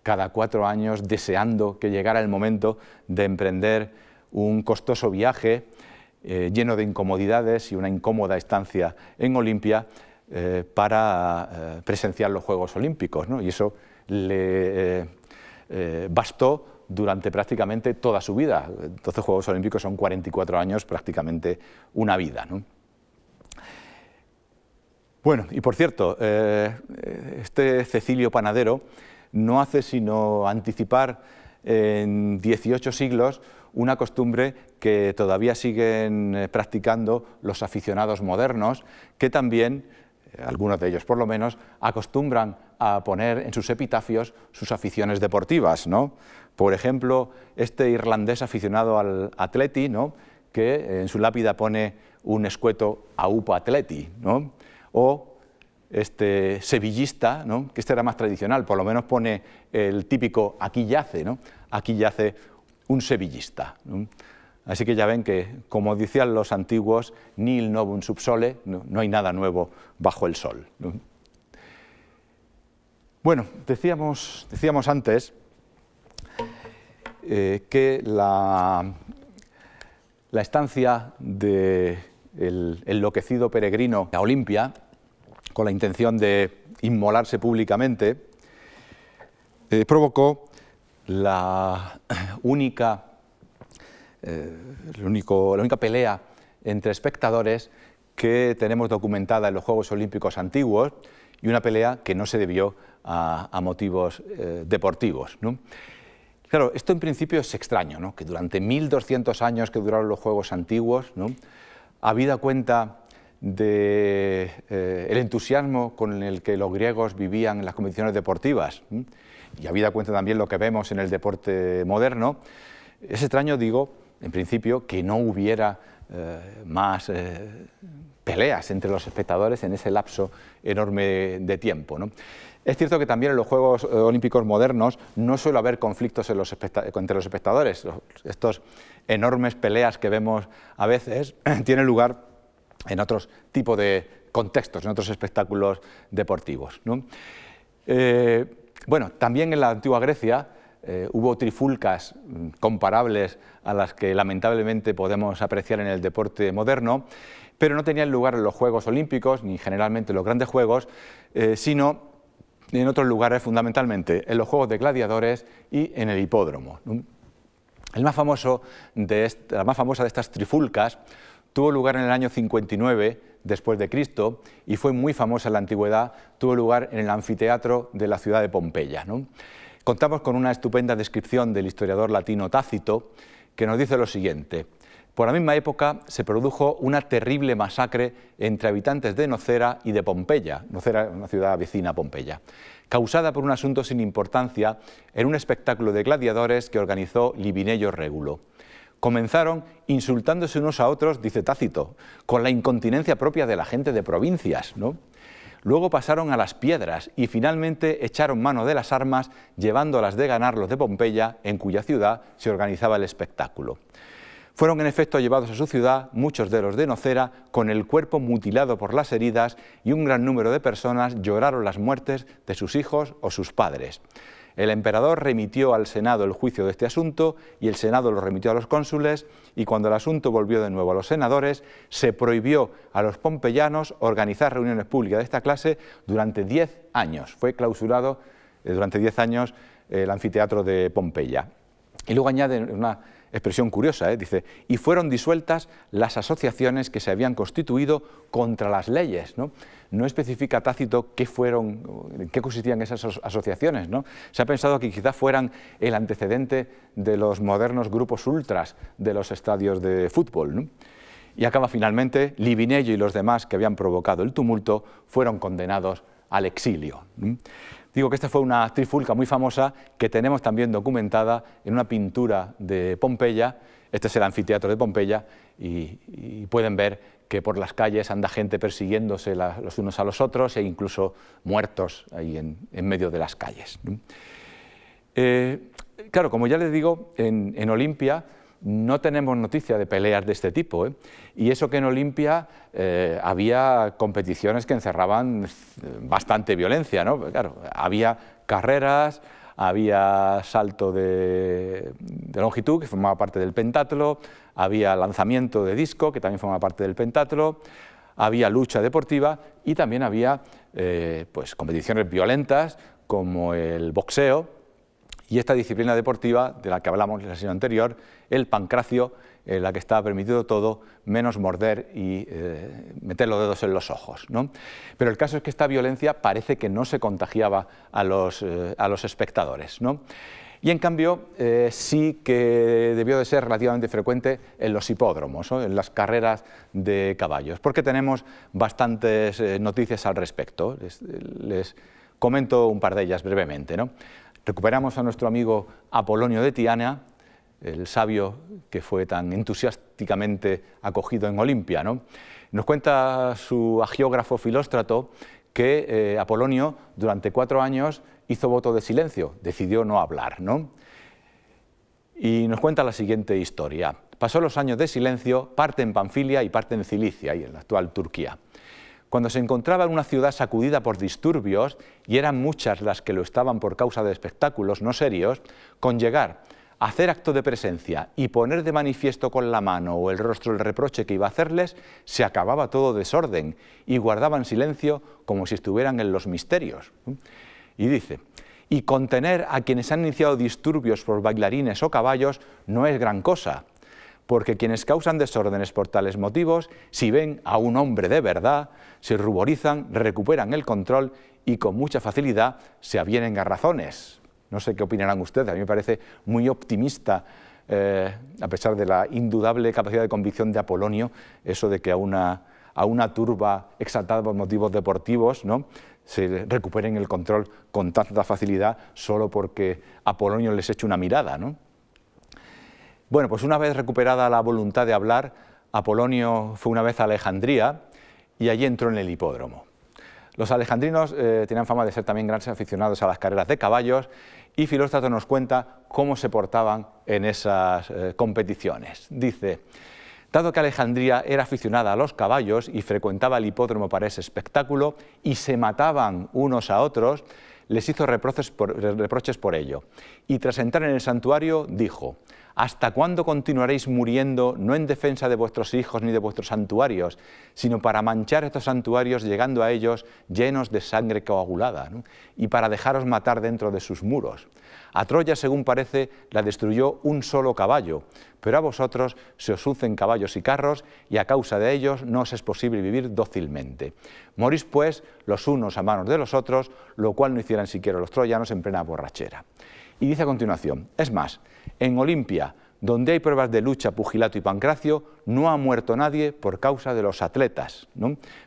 cada cuatro años deseando que llegara el momento de emprender un costoso viaje eh, lleno de incomodidades y una incómoda estancia en Olimpia eh, para presenciar los Juegos Olímpicos. Y eso le eh, bastó durante prácticamente toda su vida. Entonces Juegos Olímpicos son 44 años, prácticamente una vida. Bueno, y por cierto, eh, este Cecilio Panadero no hace sino anticipar en 18 siglos una costumbre que todavía siguen eh, practicando los aficionados modernos, que también algunos de ellos por lo menos, acostumbran a poner en sus epitafios sus aficiones deportivas. ¿no? Por ejemplo, este irlandés aficionado al atleti, que en su lápida pone un escueto a UPA Atleti, o este sevillista, ¿no? que este era más tradicional, por lo menos pone el típico aquí yace, ¿no? aquí yace un sevillista. Así que ya ven que, como decían los antiguos, nil novum subsole, no, hay nada nuevo bajo el sol. Bueno, decíamos, decíamos antes eh, que la, la estancia del enloquecido peregrino a Olimpia, con la intención de inmolarse públicamente, eh, provocó la única eh, la única pelea entre espectadores que tenemos documentada en los Juegos Olímpicos antiguos y una pelea que no se debió a, motivos eh, deportivos. Claro, esto en principio es extraño, ¿no? que durante 1200 años que duraron los Juegos antiguos, ¿no? habida cuenta del de, eh, entusiasmo con el que los griegos vivían en las competiciones deportivas, y habida cuenta también lo que vemos en el deporte moderno, es extraño, digo, en principio, que no hubiera eh, más eh, peleas entre los espectadores en ese lapso enorme de tiempo. Es cierto que también en los Juegos eh, Olímpicos modernos no suele haber conflictos entre los espectadores. Estas enormes peleas que vemos a veces [CLEARS THROAT] tienen lugar en otros tipos de contextos, en otros espectáculos deportivos. bueno, también en la antigua Grecia eh, hubo trifulcas mm, comparables a las que lamentablemente podemos apreciar en el deporte moderno, pero no tenían lugar en los Juegos Olímpicos, ni generalmente en los grandes Juegos, eh, sino en otros lugares fundamentalmente, en los Juegos de Gladiadores y en el hipódromo. la más famosa de estas trifulcas tuvo lugar en el año 59 después de Cristo y fue muy famosa en la antigüedad, tuvo lugar en el anfiteatro de la ciudad de Pompeya. Contamos con una estupenda descripción del historiador latino Tácito, que nos dice lo siguiente. Por la misma época se produjo una terrible masacre entre habitantes de Nocera y de Pompeya, Nocera, una ciudad vecina a Pompeya, causada por un asunto sin importancia en un espectáculo de gladiadores que organizó Livinello Régulo. Comenzaron insultándose unos a otros, dice Tácito, con la incontinencia propia de la gente de provincias, ¿no? Luego pasaron a las piedras y finalmente echaron mano de las armas, llevándolas de ganar los de Pompeya, en cuya ciudad se organizaba el espectáculo. Fueron en efecto llevados a su ciudad muchos de los de Nocera, con el cuerpo mutilado por las heridas y un gran número de personas lloraron las muertes de sus hijos o sus padres. El emperador remitió al Senado el juicio de este asunto y el Senado lo remitió a los cónsules y cuando el asunto volvió de nuevo a los senadores, se prohibió a los pompeyanos organizar reuniones públicas de esta clase durante 10 años. Fue clausurado eh, durante 10 años el anfiteatro de Pompeya. Y luego añaden una expresión curiosa, ¿eh? dice, y fueron disueltas las asociaciones que se habían constituido contra las leyes. No, especifica Tácito qué fueron, en qué consistían esas asociaciones. ¿no? Se ha pensado que quizá fueran el antecedente de los modernos grupos ultras de los estadios de fútbol. Y acaba finalmente, Livinello y los demás que habían provocado el tumulto fueron condenados al exilio. Digo que esta fue una trifulca muy famosa que tenemos también documentada en una pintura de Pompeya. Este es el anfiteatro de Pompeya y, pueden ver que por las calles anda gente persiguiéndose los unos a los otros e incluso muertos ahí en, medio de las calles. Eh, claro, como ya les digo, en Olimpia no tenemos noticia de peleas de este tipo. ¿eh? Y eso que en Olimpia eh, había competiciones que encerraban eh, bastante violencia. ¿no? Pues claro, había carreras, había salto de, longitud, que formaba parte del pentatlo, había lanzamiento de disco, que también formaba parte del pentatlo, había lucha deportiva y también había pues, competiciones violentas como el boxeo, y esta disciplina deportiva de la que hablamos en la sesión anterior, el pancracio, en la que estaba permitido todo, menos morder y eh, meter los dedos en los ojos. Pero el caso es que esta violencia parece que no se contagiaba a los, eh, espectadores. Y en cambio, eh, sí que debió de ser relativamente frecuente en los hipódromos, en las carreras de caballos, porque tenemos bastantes noticias al respecto. Les, comento un par de ellas brevemente. Recuperamos a nuestro amigo Apolonio de Tiana, el sabio que fue tan entusiásticamente acogido en Olimpia. Nos cuenta su agiógrafo Filóstrato que eh, Apolonio durante cuatro años hizo voto de silencio, decidió no hablar. Y nos cuenta la siguiente historia. Pasó los años de silencio, parte en Panfilia y parte en Cilicia, y en la actual Turquía cuando se encontraba en una ciudad sacudida por disturbios, y eran muchas las que lo estaban por causa de espectáculos no serios, con llegar, hacer acto de presencia y poner de manifiesto con la mano o el rostro el reproche que iba a hacerles, se acababa todo desorden y guardaban silencio como si estuvieran en los misterios. Y dice, y contener a quienes han iniciado disturbios por bailarines o caballos no es gran cosa, porque quienes causan desórdenes por tales motivos, si ven a un hombre de verdad, se ruborizan, recuperan el control y con mucha facilidad se avienen a razones. No sé qué opinarán ustedes, a mí me parece muy optimista, eh, a pesar de la indudable capacidad de convicción de Apolonio, eso de que a una, turba exaltada por motivos deportivos, ¿no? se recuperen el control con tanta facilidad solo porque Apolonio les eche una mirada, ¿no? Bueno, pues una vez recuperada la voluntad de hablar, Apolonio fue una vez a Alejandría y allí entró en el hipódromo. Los alejandrinos eh, tenían fama de ser también grandes aficionados a las carreras de caballos y Filóstrato nos cuenta cómo se portaban en esas eh, competiciones. Dice, dado que Alejandría era aficionada a los caballos y frecuentaba el hipódromo para ese espectáculo y se mataban unos a otros, les hizo reproches por, ello. Y tras entrar en el santuario, dijo, ¿Hasta cuándo continuaréis muriendo no en defensa de vuestros hijos ni de vuestros santuarios, sino para manchar estos santuarios llegando a ellos llenos de sangre coagulada y para dejaros matar dentro de sus muros? A Troya, según parece, la destruyó un solo caballo, pero a vosotros se os uncen caballos y carros, y a causa de ellos no os es posible vivir dócilmente. Morís, pues, los unos a manos de los otros, lo cual no hicieran siquiera los troyanos en plena borrachera. Y dice a continuación, es más, en Olimpia, donde hay pruebas de lucha, pugilato y pancracio, no ha muerto nadie por causa de los atletas,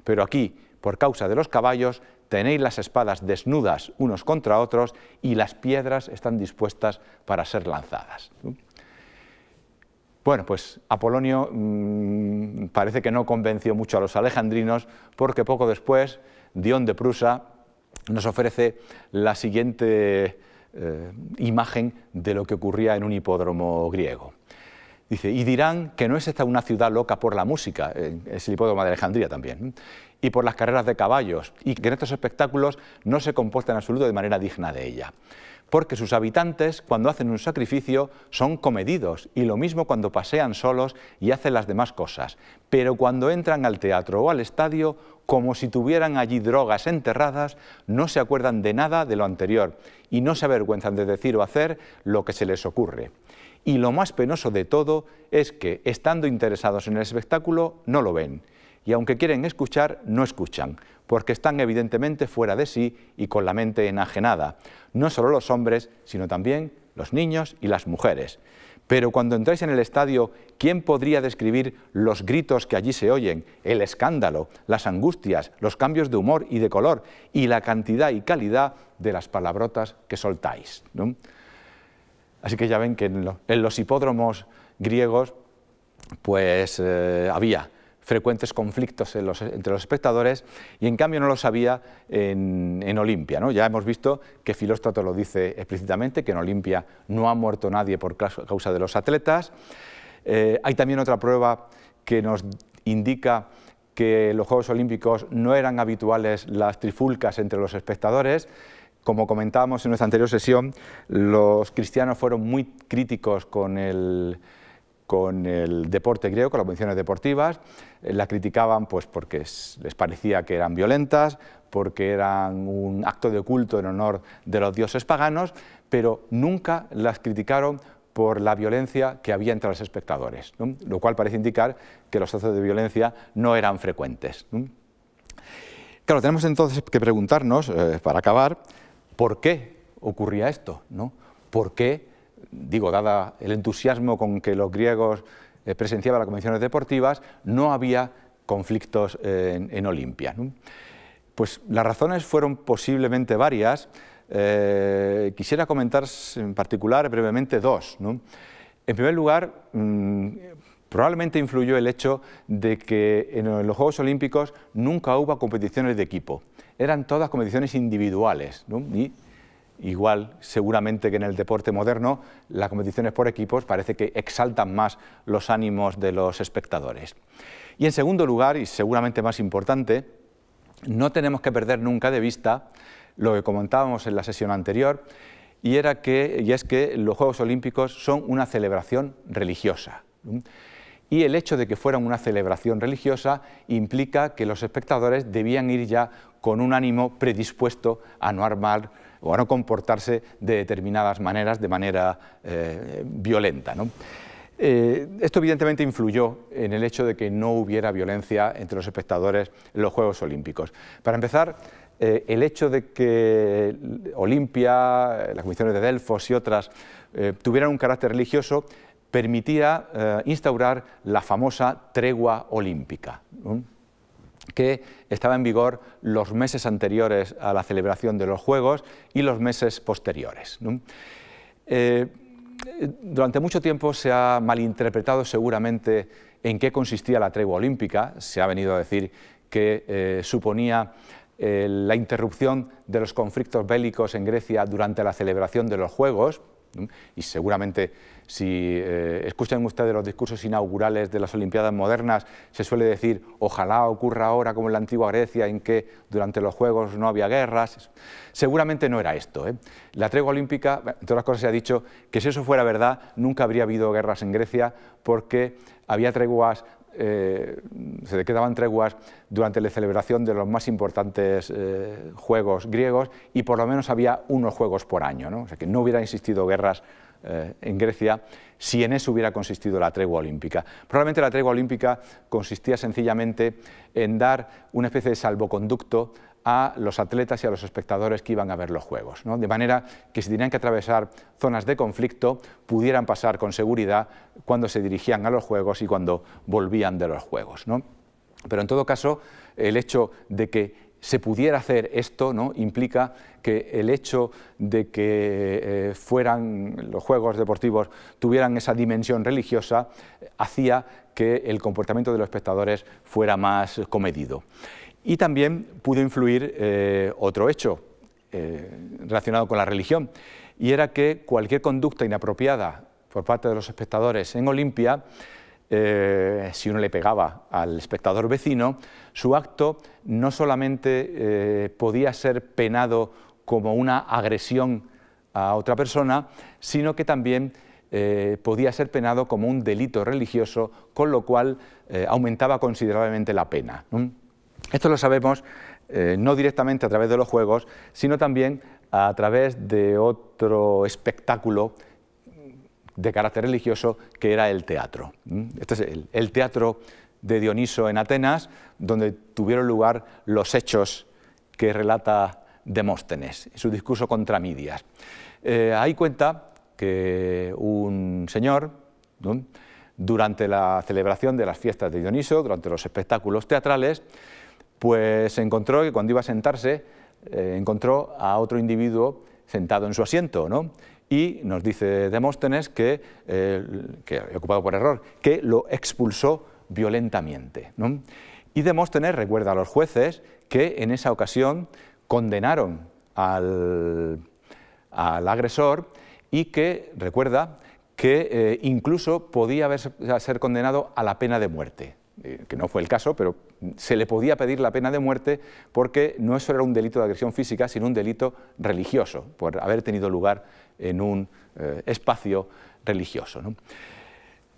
pero aquí, por causa de los caballos, tenéis las espadas desnudas unos contra otros y las piedras están dispuestas para ser lanzadas. Bueno, pues Apolonio mm, parece que no convenció mucho a los alejandrinos porque poco después Dion de Prusa nos ofrece la siguiente eh, imagen de lo que ocurría en un hipódromo griego. Dice, y dirán que no es esta una ciudad loca por la música, eh, es el hipódromo de Alejandría también, y por las carreras de caballos, y que en estos espectáculos no se comporta en absoluto de manera digna de ella. Porque sus habitantes, cuando hacen un sacrificio, son comedidos, y lo mismo cuando pasean solos y hacen las demás cosas. Pero cuando entran al teatro o al estadio, como si tuvieran allí drogas enterradas, no se acuerdan de nada de lo anterior, y no se avergüenzan de decir o hacer lo que se les ocurre. Y lo más penoso de todo es que, estando interesados en el espectáculo, no lo ven y aunque quieren escuchar, no escuchan, porque están evidentemente fuera de sí y con la mente enajenada, no solo los hombres, sino también los niños y las mujeres. Pero cuando entráis en el estadio, ¿quién podría describir los gritos que allí se oyen, el escándalo, las angustias, los cambios de humor y de color y la cantidad y calidad de las palabrotas que soltáis? Así que ya ven que en, los hipódromos griegos pues eh, había frecuentes conflictos entre los espectadores y en cambio no lo sabía en, Olimpia. Ya hemos visto que Filóstrato lo dice explícitamente, que en Olimpia no ha muerto nadie por causa de los atletas. Eh, hay también otra prueba que nos indica que los Juegos Olímpicos no eran habituales las trifulcas entre los espectadores. Como comentábamos en nuestra anterior sesión, los cristianos fueron muy críticos con el con el deporte griego, con las municiones deportivas. Eh, la criticaban pues, porque les parecía que eran violentas, porque eran un acto de culto en honor de los dioses paganos, pero nunca las criticaron por la violencia que había entre los espectadores, lo cual parece indicar que los actos de violencia no eran frecuentes. Claro, tenemos entonces que preguntarnos, eh, para acabar, ¿por qué ocurría esto? ¿Por qué digo, dada el entusiasmo con que los griegos eh, presenciaban las convenciones deportivas, no había conflictos eh, en, Olimpia. Pues las razones fueron posiblemente varias. Eh, quisiera comentar en particular brevemente dos. En primer lugar, mm, probablemente influyó el hecho de que en los Juegos Olímpicos nunca hubo competiciones de equipo. Eran todas competiciones individuales igual seguramente que en el deporte moderno, las competiciones por equipos parece que exaltan más los ánimos de los espectadores. Y en segundo lugar, y seguramente más importante, no tenemos que perder nunca de vista lo que comentábamos en la sesión anterior, y, era que, y es que los Juegos Olímpicos son una celebración religiosa. Y el hecho de que fueran una celebración religiosa implica que los espectadores debían ir ya con un ánimo predispuesto a no armar o a no comportarse de determinadas maneras, de manera eh, violenta. Eh, esto evidentemente influyó en el hecho de que no hubiera violencia entre los espectadores en los Juegos Olímpicos. Para empezar, eh, el hecho de que Olimpia, las comisiones de Delfos y otras tuvieran un carácter religioso permitía instaurar la famosa tregua olímpica que estaba en vigor los meses anteriores a la celebración de los Juegos y los meses posteriores. Eh, durante mucho tiempo se ha malinterpretado seguramente en qué consistía la tregua olímpica. Se ha venido a decir que eh, suponía eh, la interrupción de los conflictos bélicos en Grecia durante la celebración de los Juegos, y seguramente si eh, escuchan ustedes los discursos inaugurales de las Olimpiadas modernas, se suele decir, ojalá ocurra ahora como en la antigua Grecia, en que durante los Juegos no había guerras. Seguramente no era esto. ¿eh? La tregua olímpica, entre otras cosas, se ha dicho que si eso fuera verdad, nunca habría habido guerras en Grecia porque había treguas eh, se se quedaban treguas durante la celebración de los más importantes eh, juegos griegos y por lo menos había unos juegos por año. ¿no? O sea que no hubiera existido guerras eh, en Grecia si en eso hubiera consistido la tregua olímpica. Probablemente la tregua olímpica consistía sencillamente en dar una especie de salvoconducto a los atletas y a los espectadores que iban a ver los Juegos. De manera que si tenían que atravesar zonas de conflicto, pudieran pasar con seguridad cuando se dirigían a los Juegos y cuando volvían de los Juegos. Pero en todo caso, el hecho de que se pudiera hacer esto ¿no? implica que el hecho de que eh, fueran los juegos deportivos tuvieran esa dimensión religiosa hacía que el comportamiento de los espectadores fuera más comedido. Y también pudo influir eh, otro hecho eh, relacionado con la religión, y era que cualquier conducta inapropiada por parte de los espectadores en Olimpia, eh, si uno le pegaba al espectador vecino, su acto no solamente podía ser penado como una agresión a otra persona, sino que también podía ser penado como un delito religioso, con lo cual aumentaba considerablemente la pena. Esto lo sabemos eh, no directamente a través de los juegos, sino también a través de otro espectáculo de carácter religioso que era el teatro. Este es el, teatro de Dioniso en Atenas, donde tuvieron lugar los hechos que relata Demóstenes, su discurso contra Midias. Eh, ahí cuenta que un señor, durante la celebración de las fiestas de Dioniso, durante los espectáculos teatrales, pues se encontró que cuando iba a sentarse, eh, encontró a otro individuo sentado en su asiento, Y nos dice Demóstenes que, eh, ocupado por error, que lo expulsó violentamente. Y Demóstenes recuerda a los jueces que en esa ocasión condenaron al, agresor y que recuerda que eh, incluso podía haber, ser condenado a la pena de muerte. Eh, que no fue el caso, pero se le podía pedir la pena de muerte porque no eso era un delito de agresión física, sino un delito religioso, por haber tenido lugar en un eh, espacio religioso.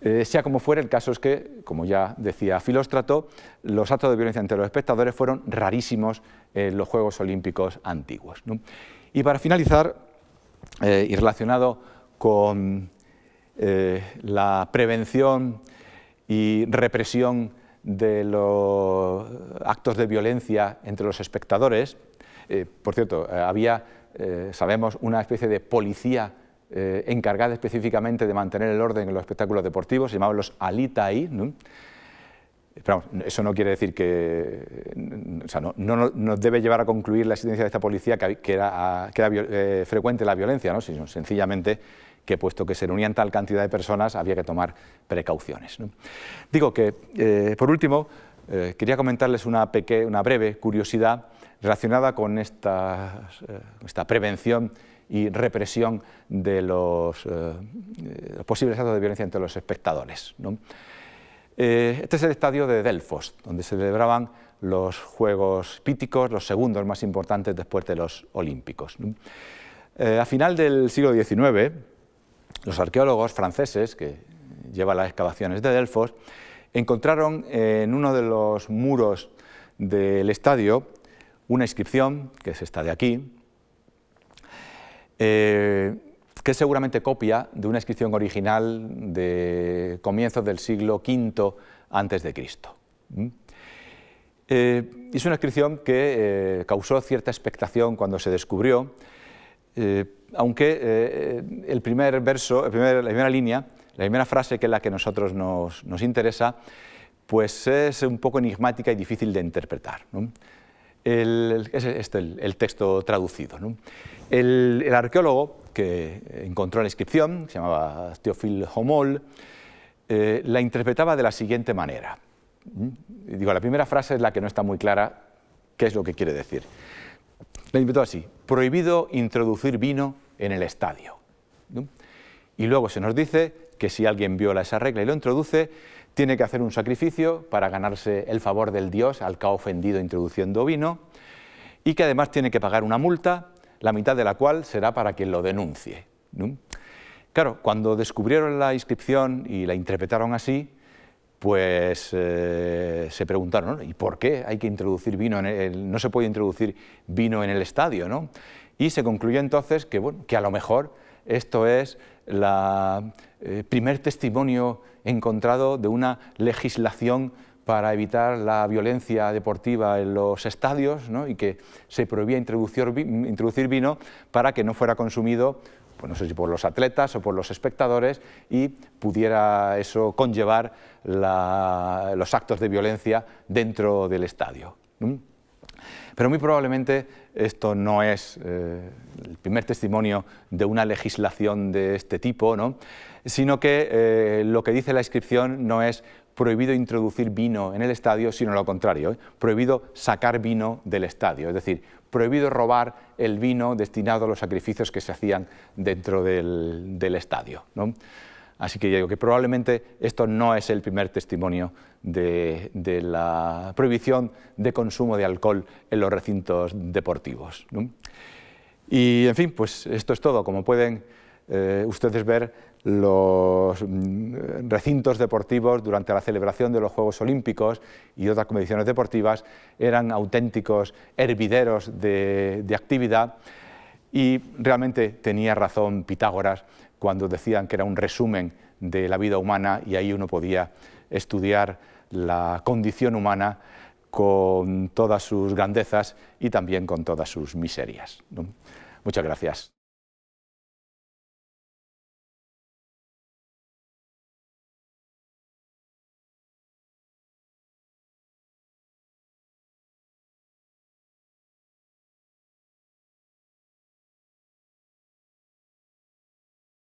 Eh, sea como fuera, el caso es que, como ya decía Filóstrato, los actos de violencia ante los espectadores fueron rarísimos en los Juegos Olímpicos antiguos. Y para finalizar, y relacionado con la prevención y represión de los actos de violencia entre los espectadores. Eh, por cierto, eh, había, eh, sabemos, una especie de policía encargada específicamente de mantener el orden en los espectáculos deportivos, se llamaban los Alitaí, eso no quiere decir que... O sea, no, nos debe llevar a concluir la existencia de esta policía que, era, ah, frecuente la violencia, ¿no? sino sencillamente que puesto que se reunían tal cantidad de personas había que tomar precauciones. Digo que, eh, por último, eh, quería comentarles una, breve curiosidad relacionada con esta, eh, esta prevención y represión de los, posibles actos de violencia entre los espectadores. este es el estadio de Delfos, donde se celebraban los Juegos Píticos, los segundos más importantes después de los Olímpicos. a final del siglo XIX, los arqueólogos franceses que llevan las excavaciones de Delfos encontraron en uno de los muros del estadio una inscripción, que es esta de aquí, eh, que es seguramente copia de una inscripción original de comienzos del siglo V antes de Cristo. ¿Mm? Eh, es una inscripción que eh, causó cierta expectación cuando se descubrió, aunque eh, eh, el primer verso, la primera línea, la primera frase que es la que nosotros nos, interesa, pues es un poco enigmática y difícil de interpretar. es este el, texto traducido. El, arqueólogo que encontró la inscripción, se llamaba Teofil Homol, eh, la interpretaba de la siguiente manera. ¿Mm? Digo, la primera frase es la que no está muy clara qué es lo que quiere decir. La interpretó así, prohibido introducir vino en el estadio. Y luego se nos dice que si alguien viola esa regla y lo introduce, tiene que hacer un sacrificio para ganarse el favor del dios al que ha ofendido introduciendo vino, y que además tiene que pagar una multa, la mitad de la cual será para quien lo denuncie. Claro, cuando descubrieron la inscripción y la interpretaron así, pues eh, se preguntaron, ¿y por qué hay que introducir vino? En el, no se puede introducir vino en el estadio, ¿no? Y se concluyó entonces que, bueno, que a lo mejor esto es el eh, primer testimonio encontrado de una legislación para evitar la violencia deportiva en los estadios ¿no? y que se prohibía introducir vino para que no fuera consumido pues no sé si por los atletas o por los espectadores, y pudiera eso conllevar los actos de violencia dentro del estadio. Pero muy probablemente esto no es eh, el primer testimonio de una legislación de este tipo, ¿no? sino que eh, lo que dice la inscripción no es prohibido introducir vino en el estadio, sino lo contrario, ¿eh? prohibido sacar vino del estadio, es decir, prohibido robar el vino destinado a los sacrificios que se hacían dentro del, estadio. Así que digo que probablemente esto no es el primer testimonio de, la prohibición de consumo de alcohol en los recintos deportivos. Y en fin, pues esto es todo. Como pueden eh, ustedes ver, los mm, recintos deportivos durante la celebración de los Juegos Olímpicos y otras competiciones deportivas eran auténticos hervideros de, actividad y realmente tenía razón Pitágoras cuando decían que era un resumen de la vida humana y ahí uno podía estudiar la condición humana con todas sus grandezas y también con todas sus miserias. Muchas gracias.